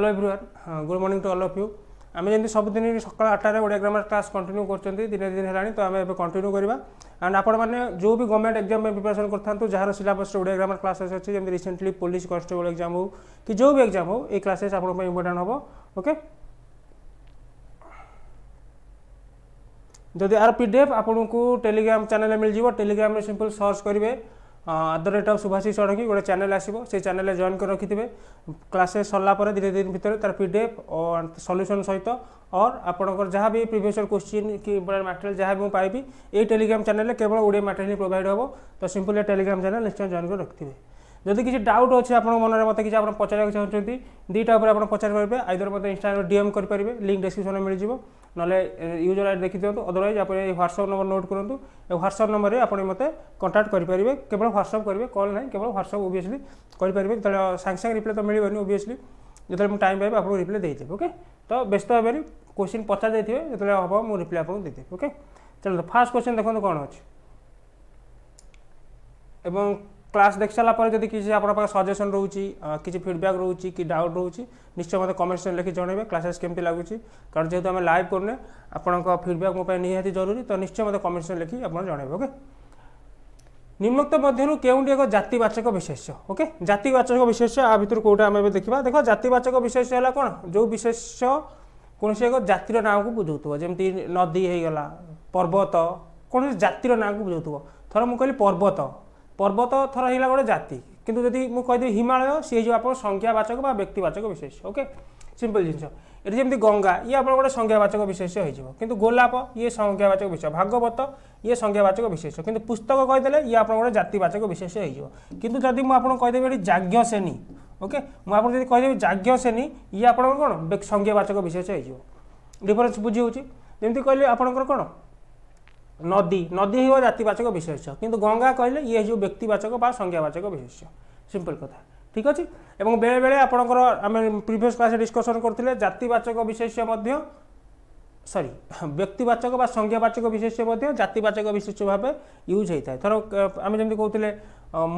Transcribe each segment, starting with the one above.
hello everyone good morning to all of you আমি যেমনি ସବୁଦିନ ସକାଳ ଆଠଟାରେ ଓଡ଼ିଆ ଗ୍ରାମାର କ୍ଲାସ୍ କଣ୍ଟିନ୍ୟୁ କରୁଛନ୍ତି ଦିନେ ଦିନ ହେଲାଣି ତ ଆମେ ଏବେ କଣ୍ଟିନ୍ୟୁ କରିବା ଆଣ୍ଡ ଆପଣମାନେ ଯେଉଁ ବି ଗଭର୍ଣ୍ଣମେଣ୍ଟ ଏକ୍ଜାମ୍ ପାଇଁ ପ୍ରିପାରେସନ୍ କରିଥାନ୍ତୁ ଯାହାର ସିଲାବସ୍ରେ ଓଡ଼ିଆ ଗ୍ରାମାର କ୍ଲାସେସ୍ ଅଛି ଯେମିତି ରିସେଣ୍ଟଲି ପୋଲିସ କନଷ୍ଟେବଲ୍ ଏକ୍ଜାମ୍ ହେଉ କି ଯେଉଁ ବି ଏକ୍ଜାମ୍ ହେଉ ଏଇ କ୍ଲାସେସ୍ ଆପଣଙ୍କ ପାଇଁ ଇମ୍ପୋର୍ଟାଣ୍ଟ ହେବ ଓକେ ଯଦି ଆର ପି ଡି ଏଫ୍ ଆପଣଙ୍କୁ ଟେଲିଗ୍ରାମ ଚ୍ୟାନେଲ୍ରେ ମିଳିଯିବ ଟେଲିଗ୍ରାମରେ ସିମ୍ପଲ୍ ସର୍ଚ୍ଚ କରିବେ at the rate of Shubhashish Sarangi গোটে চ্যানেল আসব সেই চ্যানেলে জয়েন করে রাখিবে ক্লাসেস সরলাপরে ধীরে ধীরে ভিতরে তার পিডিএফ সল্যুসন সহিত অর আপনার যা বি প্রিভিয়সর কোশ্চিন কি ইম্পর্টাট ম্যাটেরিয়াল যা বি পাইবি এই টেলিগ্রাম চ্যানেলে কেবল ওড়িয়া ম্যাটেরিয়াল হি প্রোভাইড হব তো সিম্পলি টেলিগ্রাম চ্যানেল নিশ্চয় জয়েন করে রাখিবে যদি কিছু ডাউট অছে আপনার মনে মতো কিছু আপনার পচারক চাহুন দুইটা উপরে আপনার পচার পারবে আইদর মতো ইনস্টাগ্রাম ডিএম করে পারবে লিঙ্ক ডেসক্রিপশনে মিলিযোগ ନହେଲେ ୟୁଜର୍ ଆଇଡ଼ି ଦେଖିଦିଅନ୍ତୁ ଅଦରୱାଇଜ୍ ଆପଣ ଏଇ ହ୍ୱାଟ୍ସଆପ୍ ନମ୍ବର ନୋଟ୍ କରନ୍ତୁ ଏ ହ୍ୱାଟ୍ସଆପ୍ ନମ୍ବରରେ ଆପଣ ମୋତେ କଣ୍ଟାକ୍ଟ କରିପାରିବେ କେବଳ ହ୍ୱାଟ୍ସଆପ୍ କରିବେ କଲ୍ ନାହିଁ କେବଳ ହ୍ୱାଟ୍ସଆପ୍ ଓବିୟସ୍ଲି କରିପାରିବେ ଯେତେବେଳେ ସାଙ୍ଗେ ସାଙ୍ଗେ ରିପ୍ଲାଏ ତ ମିଳିବନି ଓବିୟସ୍ଲି ଯେତେବେଳେ ମୁଁ ଟାଇମ୍ ପାଇବି ଆପଣଙ୍କୁ ରିପ୍ଲାଏ ଦେଇଦେବି ଓକେ ତ ବ୍ୟସ୍ତ ହେବେନି କୋଶ୍ଚିନ୍ ପଚାରି ଦେଇଥିବେ ଯେତେବେଳେ ହେବ ମୁଁ ରିପ୍ଲାଏ ଆପଣଙ୍କୁ ଦେଇଦେବି ଓକେ ଚାଲନ୍ତୁ ଫାର୍ଷ୍ଟ କୋଶ୍ଚିନ୍ ଦେଖନ୍ତୁ କ'ଣ ଅଛି ଏବଂ ক্লাস দেখি সারা পরে যদি কিছু আপনার পাখে সজেসন রয়েছে কিছু ফিডব্যাক রয়েছে কি ডাউট রয়েছে নিশ্চয় মতো কমেন্ট সেকশন লিখি জনাইবে ক্লাসেস কেমতি লাগুছি কারণ যেহেতু আমি লাইভ করলে আপনার ফিডব্যাক মো নিহতি জরুরি তো নিশ্চয় মতো কমেন্ট সেকশন লিখি আপনার জনাইবে ওকে নিম্নোক্ত মধ্যে কেউটি এক জাতিবাচক বিশেষ্য ওকে জাতিবাচক বিশেষ্য আ ভিতর কোটা আমি এবার দেখিবা দেখো জাতিবাচক বিশেষ্য হল কোণ যে বিশেষ্য কোণী এক জাতির নাঁকু বুঝাউব যেমি নদী হয়ে গলা পর্বত কোণী জাতির নাঁকু বুঝাউব থর মু কহিলি পর্বত পর্বত থর ହେଇଗଲା ଗୋଟେ ଜାତି କିନ୍ତୁ ଯଦି ମୁଁ କହିଦେବି ହିମାଳୟ ସିଏ ହେଇଯିବ ଆପଣ ସଂଖ୍ୟାବାଚକ ବା ବ୍ୟକ୍ତିବାଚକ ବିଶେଷ ଓକେ ସିମ୍ପଲ୍ ଜିନିଷ ଏଠି ଯେମିତି ଗଙ୍ଗା ଇଏ ଆପଣ ଗୋଟେ ସଂଜ୍ଞାବାଚକ ବିଶେଷ ହେଇଯିବ କିନ୍ତୁ ଗୋଲାପ ଇଏ ସଂଜ୍ଞାବାଚକ ବିଶେଷ ଭାଗବତ ଇଏ ସଂଜ୍ଞାବାଚକ ବିଶେଷ କିନ୍ତୁ ପୁସ୍ତକ କହିଦେଲେ ଇଏ ଆପଣ ଗୋଟେ ଜାତିବାଚକ ବିଶେଷ ହେଇଯିବ କିନ୍ତୁ ଯଦି ମୁଁ ଆପଣଙ୍କୁ କହିଦେବି ଏଠି ଯାଜ୍ଞସେନୀ ଓକେ ମୁଁ ଆପଣଙ୍କୁ ଯଦି କହିଦେବି ଯାଜ୍ଞସେନୀ ଇଏ ଆପଣଙ୍କର କ'ଣ ସଂଜ୍ଞାବାଚକ ବିଶେଷ ହେଇଯିବ ଡିଫରେନ୍ସ ବୁଝି ହେଉଛି ଯେମିତି କହିଲେ ଆପଣଙ୍କର କ'ଣ নদী নদী হল জাতিবাচক বিশেষ্য কিন্তু গঙ্গা কহিলে ইয়ে হচ্ছে ব্যক্তিবাচক বা সংজ্ঞাবাচক বিশেষ্য সিম্পল কথা ঠিক আছে এবং বেড়ে আপনার আমি প্রিভিয়াস ক্লাসে ডিসকসন করলে জাতিবাচক বিশেষ্য মধ্যে সরি ব্যক্তিবাচক বা সংজ্ঞাবাচক বিশেষ্য মধ্যে জাতিবাচক বিশেষ্য ভাবে ইউজ হয়ে থাকে ধর আমি যেমন কৌলে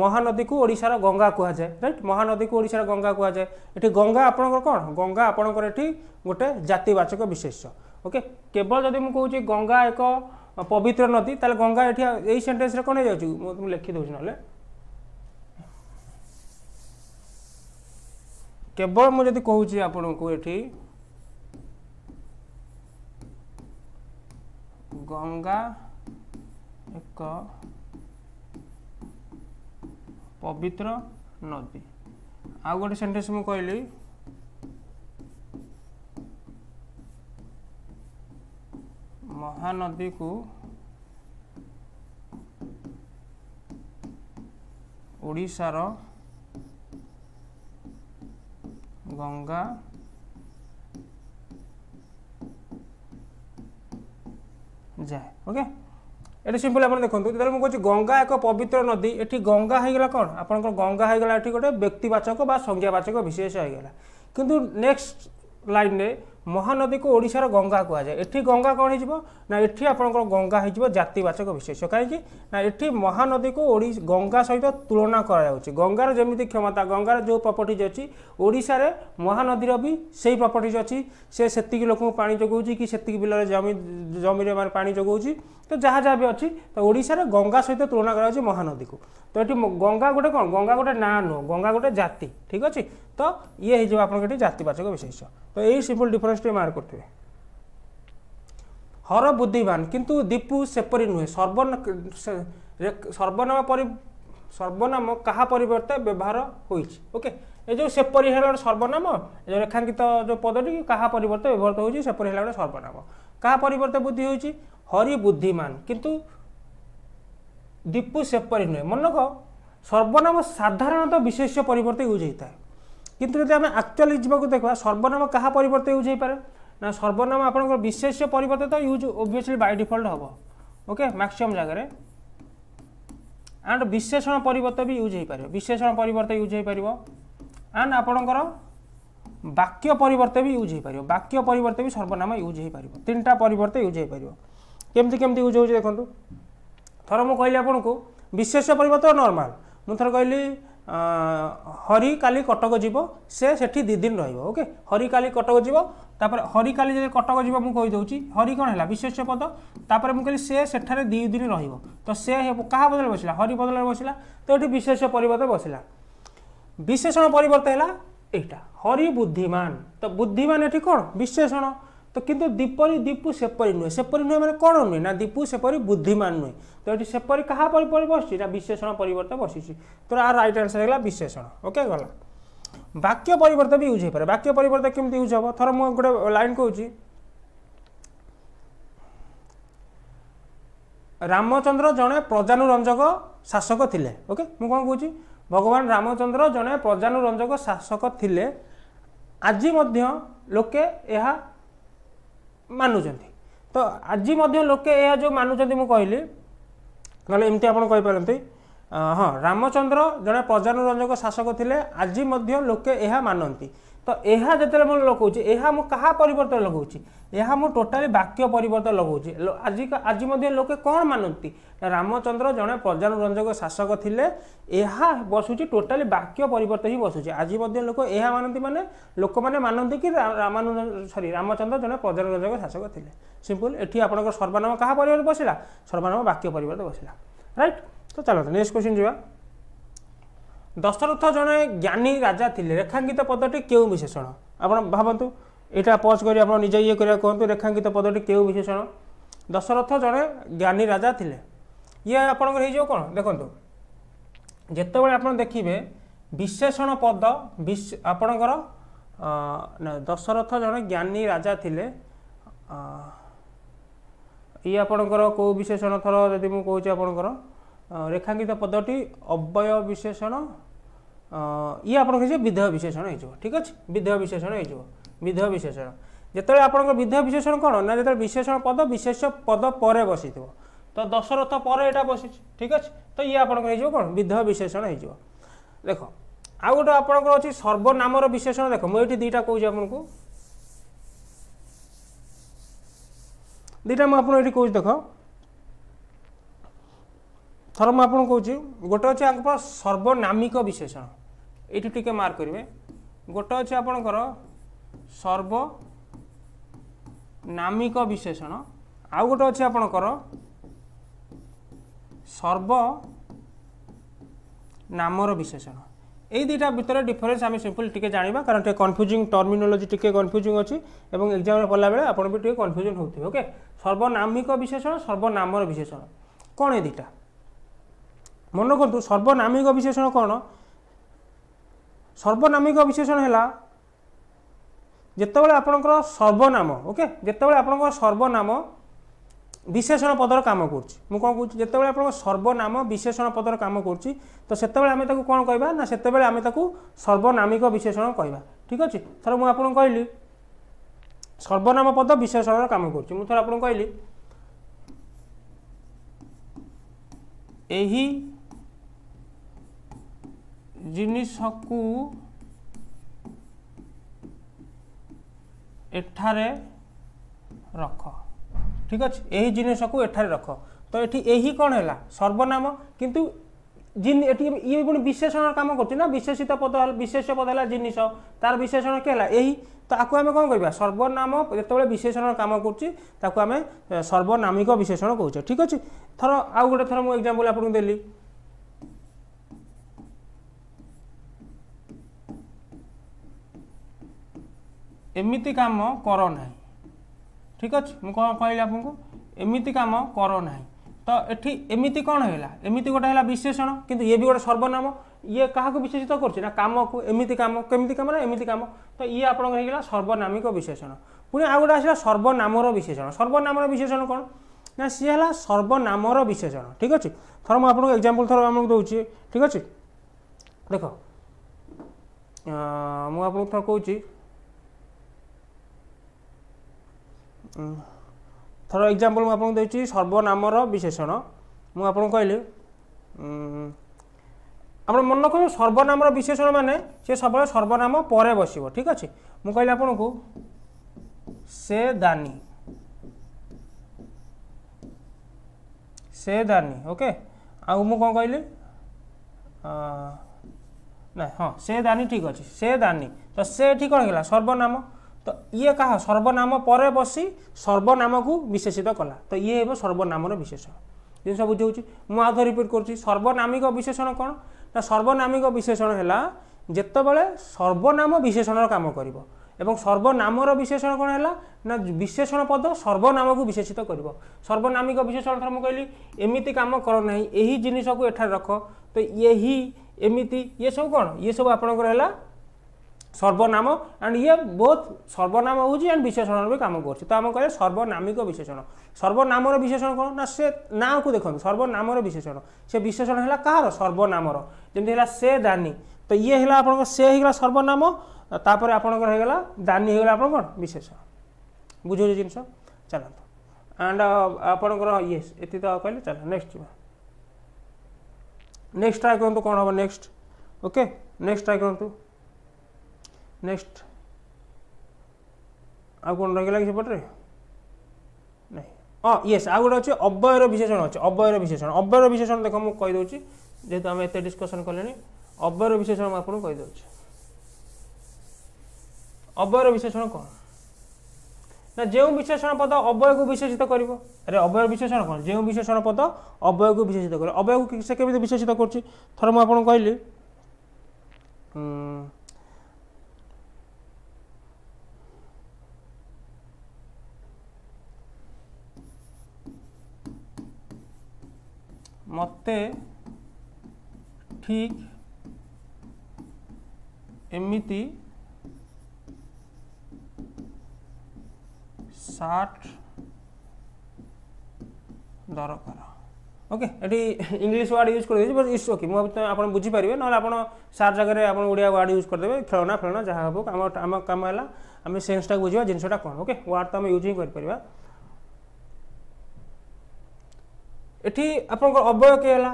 মহানদীকে ওড়িশার গঙ্গা কুহযায় রাইট মহানদীকে ওড়িশার গঙ্গা কুহযায় এটি গঙ্গা আপনার কম গঙ্গা আপনার এটি গোটে জাতিবাচক বিশেষ্য ওকে কেবল যদি মু কৌছি গঙ্গা এক পবিত্র নদী তাহলে গঙ্গা এটি এই সেন্টেন্সরে কোন হয়ে যাচ্ছি মু লেখি দেছি নহলে কেবল মু যদি কুচি আপনার এটি গঙ্গা এক পবিত্র নদী আউ গোটে সেন্টেন্স মু কইলি ମହାନଦୀକୁ ଓଡ଼ିଶାର ଗଙ୍ଗା ଯାଏ ଓକେ ଏଠି ସିମ୍ପଲ୍ ଆପଣ ଦେଖନ୍ତୁ ଯେତେବେଳେ ମୁଁ କହୁଛି ଗଙ୍ଗା ଏକ ପବିତ୍ର ନଦୀ ଏଠି ଗଙ୍ଗା ହେଇଗଲା କ'ଣ ଆପଣଙ୍କର ଗଙ୍ଗା ହେଇଗଲା ଏଠି ଗୋଟେ ବ୍ୟକ୍ତିବାଚକ ବା ସଂଜ୍ଞାବାଚକ ବିଶେଷ ହେଇଗଲା କିନ୍ତୁ ନେକ୍ସଟ ଲାଇନ୍ରେ মহানদীকে ওড়িশার গঙ্গা কুহযায় এটি গঙ্গা কম হয়ে না এটি আপনার গঙ্গা হয়ে জাতিবাচক বিশেষ কী না এটি মহানদীকে গঙ্গা সহ তুলনা করা যাচ্ছে গঙ্গার যেমি ক্ষমতা গঙ্গার যে প্রপর্টিজ অছি ওড়িশার মহানদীর বি সেই প্রপর্টিজ অছি সে সেতিকি লোক পাঁচ যোগাউছি কি সেতিকি বিলরে জমি জমিরে মানে পাঁচ যোগাউছি ତ ଯାହା ଯାହା ବି ଅଛି ତ ଓଡ଼ିଶାରେ ଗଙ୍ଗା ସହିତ ତୁଳନା କରାଯାଉଛି ମହାନଦୀକୁ ତ ଏଠି ଗଙ୍ଗା ଗୋଟେ କ'ଣ ଗଙ୍ଗା ଗୋଟେ ନାଁ ନୁହଁ ଗଙ୍ଗା ଗୋଟେ ଜାତି ଠିକ୍ ଅଛି ତ ଇଏ ହେଇଯିବ ଆପଣଙ୍କ ଏଠି ଜାତିବାଚକ ବିଶେଷ୍ୟ ତ ଏଇ ସିମ୍ପଲ୍ ଡିଫରେନ୍ସଟି ମାର୍କ କରିଥିବେ ହର ବୁଦ୍ଧିବାନ କିନ୍ତୁ ଦୀପୁ ସେପରି ନୁହେଁ ସର୍ବନ ସର୍ବନାମ ପରି ସର୍ବନାମ କାହା ପରିବର୍ତ୍ତେ ବ୍ୟବହାର ହୋଇଛି ଓକେ ଏ ଯେଉଁ ସେପରି ହେଲା ଗୋଟେ ସର୍ବନାମ ଯେଉଁ ରେଖାଙ୍କିତ ଯେଉଁ ପଦଟି କାହା ପରିବର୍ତ୍ତେ ବ୍ୟବହୃତ ହେଉଛି ସେପରି ହେଲା ଗୋଟେ ସର୍ବନାମ କାହା ପରିବର୍ତ୍ତେ ବୁଦ୍ଧି ହେଉଛି হরি বুদ্ধিমান কিন্তু দীপু সেপরি নুহে মনে রখ সর্বনাম সাধারণত বিশেষ্য পরিবর্তে ইউজ হয়ে থাকে কিন্তু যদি আমি আকচুয়ালি যাওয়া দেখা সর্বনাম কাহা পরিবর্তে ইউজ হয়ে পড়ে না সর্বনাম আপনার বিশেষ্য পরিবর্তে তো ইউজ ওভিয়সলি বাই ডিফল্ট হব ওকে ম্যাক্সিমম জায়গায় আন্ড বিশেষণ পরিবর্তে বি ইউজ হয়ে পার বিশেষণ পরিবর্তে ইউজ হয়ে পার আন্ড আপনার বাক্য পরিবর্তে বি ইউজ হয়ে পার বাক্য পরিবর্তে বি সর্বনাম ইউজ হয়ে পার তিনটা পরিবর্তে ইউজ হয়ে পার কেমতি কেমতি ইউজ ହେଉଛି ଦେଖନ୍ତୁ ଥର ମୁଁ କହିଲି ଆପଣଙ୍କୁ ବିଶେଷ ପରିବର୍ତ୍ତ ନର୍ମାଲ୍ ମୁଁ ଥରେ କହିଲି ହରି କାଲି କଟକ ଯିବ ସେ ସେଠି ଦୁଇ ଦିନ ରହିବ ଓକେ ହରି କାଲି କଟକ ଯିବ ତାପରେ ହରି କାଲି ଯଦି କଟକ ଯିବ ମୁଁ କହିଦେଉଛି ହରି କ'ଣ ହେଲା ବିଶେଷ ପଦ ତାପରେ ମୁଁ କହିଲି ସେ ସେଠାରେ ଦୁଇ ଦିନ ରହିବ ତ ସେ କାହା ବଦଳରେ ବସିଲା ହରି ବଦଳରେ ବସିଲା ତ ଏଠି ବିଶେଷ ପରିବର୍ତ୍ତ ବସିଲା ବିଶେଷଣ ପରିବର୍ତ୍ତ ହେଲା ଏଇଟା ହରି ବୁଦ୍ଧିମାନ ତ ବୁଦ୍ଧିମାନ ଏଠି କ'ଣ ବିଶେଷଣ ତ କିନ୍ତୁ দীপরি ଦୀପୁ ସେପରି ନୁହେଁ ସେପରି ନୁହେଁ ମାନେ କ'ଣ ନୁହେଁ ନା ଦୀପୁ ସେପରି ବୁଦ୍ଧିମାନ ନୁହେଁ ତ ଏଠି ସେପରି କାହା ପରିପରେ ବସିଛି ନା ବିଶେଷଣ ପରିବର୍ତ୍ତେ ବସିଛି ତ ଆର ରାଇଟ୍ ଆନ୍ସର୍ ହେଲା ବିଶେଷଣ ଓକେ ଗଲା ବାକ୍ୟ ପରିବର୍ତ୍ତେ ବି ୟୁଜ୍ ହେଇପାରେ ବାକ୍ୟ ପରିବର୍ତ୍ତେ କେମିତି ୟୁଜ୍ ହେବ ଥର ମୁଁ ଗୋଟେ ଲାଇନ୍ କହୁଛି ରାମଚନ୍ଦ୍ର ଜଣେ ପ୍ରଜାନୁରଞ୍ଜକ ଶାସକ ଥିଲେ ଓକେ ମୁଁ କ'ଣ କହୁଛି ଭଗବାନ ରାମଚନ୍ଦ୍ର ଜଣେ ପ୍ରଜାନୁରଞ୍ଜକ ଶାସକ ଥିଲେ ଆଜି ମଧ୍ୟ ଲୋକେ ଏହା ମାନୁଛନ୍ତି ତ ଆଜି ମଧ୍ୟ ଲୋକେ ଏହା ଯେଉଁ ମାନୁଛନ୍ତି ମୁଁ କହିଲି ନହେଲେ ଏମିତି ଆପଣ କହିପାରନ୍ତି ହଁ ରାମଚନ୍ଦ୍ର ଜଣେ ପ୍ରଜାନୁରଞ୍ଜକ ଶାସକ ଥିଲେ ଆଜି ମଧ୍ୟ ଲୋକେ ଏହା ମାନନ୍ତି ଏହା ଯେତେବେଳେ ମୁଁ ଲଗାଉଛି ଏହା ମୁଁ କାହା ପରିବର୍ତ୍ତନ ଲଗାଉଛି ଏହା ମୁଁ ଟୋଟାଲି ବାକ୍ୟ ପରିବର୍ତ୍ତନ ଲଗାଉଛି ଆଜି ଆଜି ମଧ୍ୟ ଲୋକେ କ'ଣ ମାନନ୍ତି ରାମଚନ୍ଦ୍ର ଜଣେ ପ୍ରଜାନୁରଞ୍ଜକ ଶାସକ ଥିଲେ ଏହା ବସୁଛି ଟୋଟାଲି ବାକ୍ୟ ପରିବର୍ତ୍ତନ ହିଁ ବସୁଛି ଆଜି ମଧ୍ୟ ଲୋକ ଏହା ମାନନ୍ତି ମାନେ ଲୋକମାନେ ମାନନ୍ତି କି ରାମାନୁ ସରି ରାମଚନ୍ଦ୍ର ଜଣେ ପ୍ରଜାନୁରଞ୍ଜକ ଶାସକ ଥିଲେ ସିମ୍ପଲ୍ ଏଠି ଆପଣଙ୍କର ସର୍ବାନାମ କାହା ପରିବର୍ତ୍ତେ ବସିଲା ସର୍ବାନାମ ବାକ୍ୟ ପରିବର୍ତ୍ତନ ବସିଲା ରାଇଟ୍ ତ ଚାଲନ୍ତୁ ନେକ୍ସଟ କ୍ୱେଶ୍ଚିନ୍ ଯିବା ଦଶରଥ ଜଣେ ଜ୍ଞାନୀ ରାଜା ଥିଲେ ରେଖାଙ୍କିତ ପଦଟି କେଉଁ ବିଶେଷଣ ଆପଣ ଭାବନ୍ତୁ ଏଇଟା ପଜ୍ କରି ଆପଣ ନିଜେ ଇଏ କରିବାକୁ କୁହନ୍ତୁ ରେଖାଙ୍କିତ ପଦଟି କେଉଁ ବିଶେଷଣ ଦଶରଥ ଜଣେ ଜ୍ଞାନୀ ରାଜା ଥିଲେ ଇଏ ଆପଣଙ୍କର ହେଇଯିବ କ'ଣ ଦେଖନ୍ତୁ ଯେତେବେଳେ ଆପଣ ଦେଖିବେ ବିଶେଷଣ ପଦ ଆପଣଙ୍କର ଦଶରଥ ଜଣେ ଜ୍ଞାନୀ ରାଜା ଥିଲେ ଇଏ ଆପଣଙ୍କର କେଉଁ ବିଶେଷଣ ଥର ଯଦି ମୁଁ କହୁଛି ଆପଣଙ୍କର রেখাঙ্কিত পদটি অব্যয় বিশেষণ ইয়ে আপনার হয়েছে বিধেয় বিশেষণ হয়েছিল ঠিক আছে বিধেয় বিশেষণ হয়েছিল বিধেয় বিশেষণ যেতবে আপনার বিধেয় বিশেষণ কোণ না যেত বিশেষণ পদ বিশেষ পদ পরে বসিথিব তো দশরথ পরে এটা বসিছে ঠিক আছে তো ইয়ে আপনার হয়েছিল কোণ বিধেয় বিশেষণ হয়েছিল দেখ আউ গোটে আপনার অনেক সর্বনামর বিশেষণ দেখ মু এটি দুইটা কৌছি আপনার দুইটা মু আপনার এটি কৌছি দেখ ଥର ମୁଁ ଆପଣଙ୍କୁ କହୁଛି ଗୋଟେ ଅଛି ଆପଣଙ୍କର ସର୍ବନାମିକ ବିଶେଷଣ ଏଇଠି ଟିକେ ମାର୍କ କରିବେ ଗୋଟେ ଅଛି ଆପଣଙ୍କର ସର୍ବନାମିକ ବିଶେଷଣ ଆଉ ଗୋଟେ ଅଛି ଆପଣଙ୍କର ସର୍ବ ନାମର ବିଶେଷଣ এই দুইটা ভিতরে ডিফরেন্স আমি সিম্পল টিকে জাঁয়া কারণ টিকে কনফ্যুজিং টর্মিনোলোজি টিকে কনফ্যুজিং অছি এবং এক্সামে পড়া বেড়ে আপনার বি টিকে কনফ্যুজন হোক ওকে সর্বনামিক বিশেষণ সর্বনামর বিশেষণ কোণ এই দুইটা ମନେ କରନ୍ତୁ ସର୍ବନାମିକ ବିଶେଷଣ କ'ଣ ସର୍ବନାମିକ ବିଶେଷଣ ହେଲା ଯେତେବେଳେ ଆପଣଙ୍କର ସର୍ବନାମ ଓକେ ଯେତେବେଳେ ଆପଣଙ୍କର ସର୍ବନାମ ବିଶେଷଣ ପଦର କାମ କରୁଛି ମୁଁ କ'ଣ କହୁଛି ଯେତେବେଳେ ଆପଣଙ୍କ ସର୍ବନାମ ବିଶେଷଣ ପଦର କାମ କରୁଛି ତ ସେତେବେଳେ ଆମେ ତାକୁ କ'ଣ କହିବା ନା ସେତେବେଳେ ଆମେ ତାକୁ ସର୍ବନାମିକ ବିଶେଷଣ କହିବା ଠିକ୍ ଅଛି ଥରେ ମୁଁ ଆପଣଙ୍କୁ କହିଲି ସର୍ବନାମ ପଦ ବିଶେଷଣର କାମ କରୁଛି ମୁଁ ଥରେ ଆପଣଙ୍କୁ କହିଲି ଏହି ଜିନିଷକୁ ଏଠାରେ ରଖ ଠିକ୍ ଅଛି ଏହି ଜିନିଷକୁ ଏଠାରେ ରଖ ତ ଏଠି ଏହି କ'ଣ ହେଲା ସର୍ବନାମ କିନ୍ତୁ ଏଠି ଇଏ ପୁଣି ବିଶେଷଣର କାମ କରୁଛି ନା ବିଶେଷିତ ପଦ ହେଲା ବିଶେଷ ପଦ ହେଲା ଜିନିଷ ତାର ବିଶେଷଣ କି ହେଲା ଏହି ତ ଆକୁ ଆମେ କ'ଣ କରିବା ସର୍ବନାମ ଯେତେବେଳେ ବିଶେଷଣ କାମ କରୁଛି ତାକୁ ଆମେ ସର୍ବନାମିକ ବିଶେଷଣ କହୁଛେ ଠିକ୍ ଅଛି ଥର ଆଉ ଗୋଟେ ଥର ମୁଁ ଏକ୍ଜାମ୍ପଲ୍ ଆପଣଙ୍କୁ ଦେଲି ଏମିତି କାମ କର ନାହିଁ ଠିକ ଅଛି ମୁଁ କ'ଣ କହିଲି ଆପଣଙ୍କୁ ଏମିତି କାମ କର ନାହିଁ ତ ଏଠି ଏମିତି କ'ଣ ହେଲା ଏମିତି ଗୋଟେ ହେଲା ବିଶେଷଣ କିନ୍ତୁ ଇଏ ବି ଗୋଟେ ସର୍ବନାମ ଇଏ କାହାକୁ ବିଶେଷିତ କରୁଛି ନା କାମକୁ ଏମିତି କାମ କେମିତି କାମ ନା ଏମିତି କାମ ତ ଇଏ ଆପଣଙ୍କର ହେଇଗଲା ସର୍ବନାମିକ ବିଶେଷଣ ପୁଣି ଆଉ ଗୋଟେ ଆସିଲା ସର୍ବନାମର ବିଶେଷଣ ସର୍ବନାମର ବିଶେଷଣ କ'ଣ ନା ସିଏ ହେଲା ସର୍ବନାମର ବିଶେଷଣ ଠିକ ଅଛି ଥର ମୁଁ ଆପଣଙ୍କୁ ଏକ୍ଜାମ୍ପଲ୍ ଥର ଆମକୁ ଦେଉଛି ଠିକ ଅଛି ଦେଖ ମୁଁ ଆପଣଙ୍କୁ ଥର କହୁଛି ଥର ଏକ୍ଜାମ୍ପଲ୍ ମୁଁ ଆପଣଙ୍କୁ ଦେଉଛି ସର୍ବନାମର ବିଶେଷଣ ମୁଁ ଆପଣଙ୍କୁ କହିଲି ଆପଣ ମନେ ରଖନ୍ତୁ ସର୍ବନାମର ବିଶେଷଣ ମାନେ ସେ ସବୁବେଳେ ସର୍ବନାମ ପରେ ବସିବ ଠିକ୍ ଅଛି ମୁଁ କହିଲି ଆପଣଙ୍କୁ ସେ ଦାନୀ ସେ ଦାନୀ ଓକେ ଆଉ ମୁଁ କ'ଣ କହିଲି ନାଇଁ ହଁ ସେ ଦାନୀ ଠିକ୍ ଅଛି ସେ ଦାନୀ ତ ସେ ଏଠି କ'ଣ ହେଲା ସର୍ବନାମ ତ ଇଏ କାହା ସର୍ବନାମ ପରେ ବସି ସର୍ବନାମକୁ ବିଶେଷିତ କଲା ତ ଇଏ ହେବ ସର୍ବନାମର ବିଶେଷଣ ଜିନିଷ ବୁଝାଉଛି ମୁଁ ଆଉ ଥରେ ରିପିଟ୍ କରୁଛି ସର୍ବନାମିକ ବିଶେଷଣ କ'ଣ ନା ସର୍ବନାମିକ ବିଶେଷଣ ହେଲା ଯେତେବେଳେ ସର୍ବନାମ ବିଶେଷଣର କାମ କରିବ ଏବଂ ସର୍ବନାମର ବିଶେଷଣ କଣ ହେଲା ନା ବିଶେଷଣ ପଦ ସର୍ବନାମକୁ ବିଶେଷିତ କରିବ ସର୍ବନାମିକ বিশেষণ থর কহিলি এমিতি কাম কর না এই জিনিসক এঠার রখ তো ইয়ে হি এমিতি ইয়ে সব কোণ ইয়ে সব আপনার হল সর্বনাম অ্যান্ড ইয়ে বোথ সর্বনাম ହେଉଛି ଆଣ୍ଡ ବିଶେଷଣର ବି କାମ କରୁଛି ତ ଆମେ କହିବା ସର୍ବନାମିକ ବିଶେଷଣ ସର୍ବନାମର ବିଶେଷଣ କ'ଣ ନା ସେ ନାଁକୁ ଦେଖନ୍ତୁ ସର୍ବନାମର ବିଶେଷଣ ସେ ବିଶେଷଣ ହେଲା କାହାର ସର୍ବନାମର ଯେମିତି ହେଲା ସେ ଦାନି ତ ଇଏ ହେଲା ଆପଣଙ୍କ ସେ ହେଇଗଲା ସର୍ବନାମ ତାପରେ ଆପଣଙ୍କର ହେଇଗଲା ଦାନି ହେଇଗଲା ଆପଣ କ'ଣ ବିଶେଷଣ ବୁଝୁଛି ଜିନିଷ ଚାଲନ୍ତୁ ଆଣ୍ଡ ଆପଣଙ୍କର ଇଏ ଏତିକି ତ କହିଲେ ଚାଲ ନେକ୍ସଟ ଯିବା ନେକ୍ସଟ ଟ୍ରାଏ କରନ୍ତୁ କ'ଣ ହେବ ନେକ୍ସଟ ଓକେ ନେକ୍ସଟ ଟ୍ରାଏ କରନ୍ତୁ नेक्स्ट ଆଉ କ'ଣ ରହିଗଲା କି ସେପଟରେ ନାହିଁ ହଁ ୟେସ୍ ଆଉ ଗୋଟେ ଅଛି ଅବୟର ବିଶେଷଣ ଅଛି ଅବୟର ବିଶେଷଣ ଅବୟର ବିଶେଷଣ ଦେଖ ମୁଁ କହିଦେଉଛି ଯେହେତୁ ଆମେ ଏତେ ଡିସ୍କସନ୍ କଲେଣି ଅବୟର ବିଶେଷଣ ମୁଁ ଆପଣଙ୍କୁ କହିଦେଉଛି ଅବୟର ବିଶେଷଣ କ'ଣ ନା ଯେଉଁ ବିଶେଷଣ ପଦ ଅବୟକୁ ବିଶେଷିତ କରିବ ଆରେ ଅବୟ ବିଶେଷଣ କ'ଣ ଯେଉଁ ବିଶେଷଣ ପଦ ଅବୟକୁ ବିଶେଷିତ କରିବ ଅବୟକୁ ସେ କେମିତି ବିଶେଷିତ କରୁଛି ଥରେ ମୁଁ ଆପଣଙ୍କୁ କହିଲି মতে ঠিক एमिति 60 দৰ পৰা ওকে এৰি ইংলিছ ওয়ার্ড ইউজ কৰি দিছ বৰ ইছ ওকে মই আপোন আপোন বুজি পাৰিবে নহলে আপোন SAR জাগাৰে আপোন ওড়িয়া ওয়ার্ড ইউজ কৰি দেবে ফেলনা ফেলনা জহা হবো আমাৰ কাম আমাক কাম হলা আমি সেন্স টা বুজিবা জিনছ টা কোন ওকে ওয়ার্ড ত আমি ইউজিং কৰি পৰিবা এটি আপনার অবয় কে হল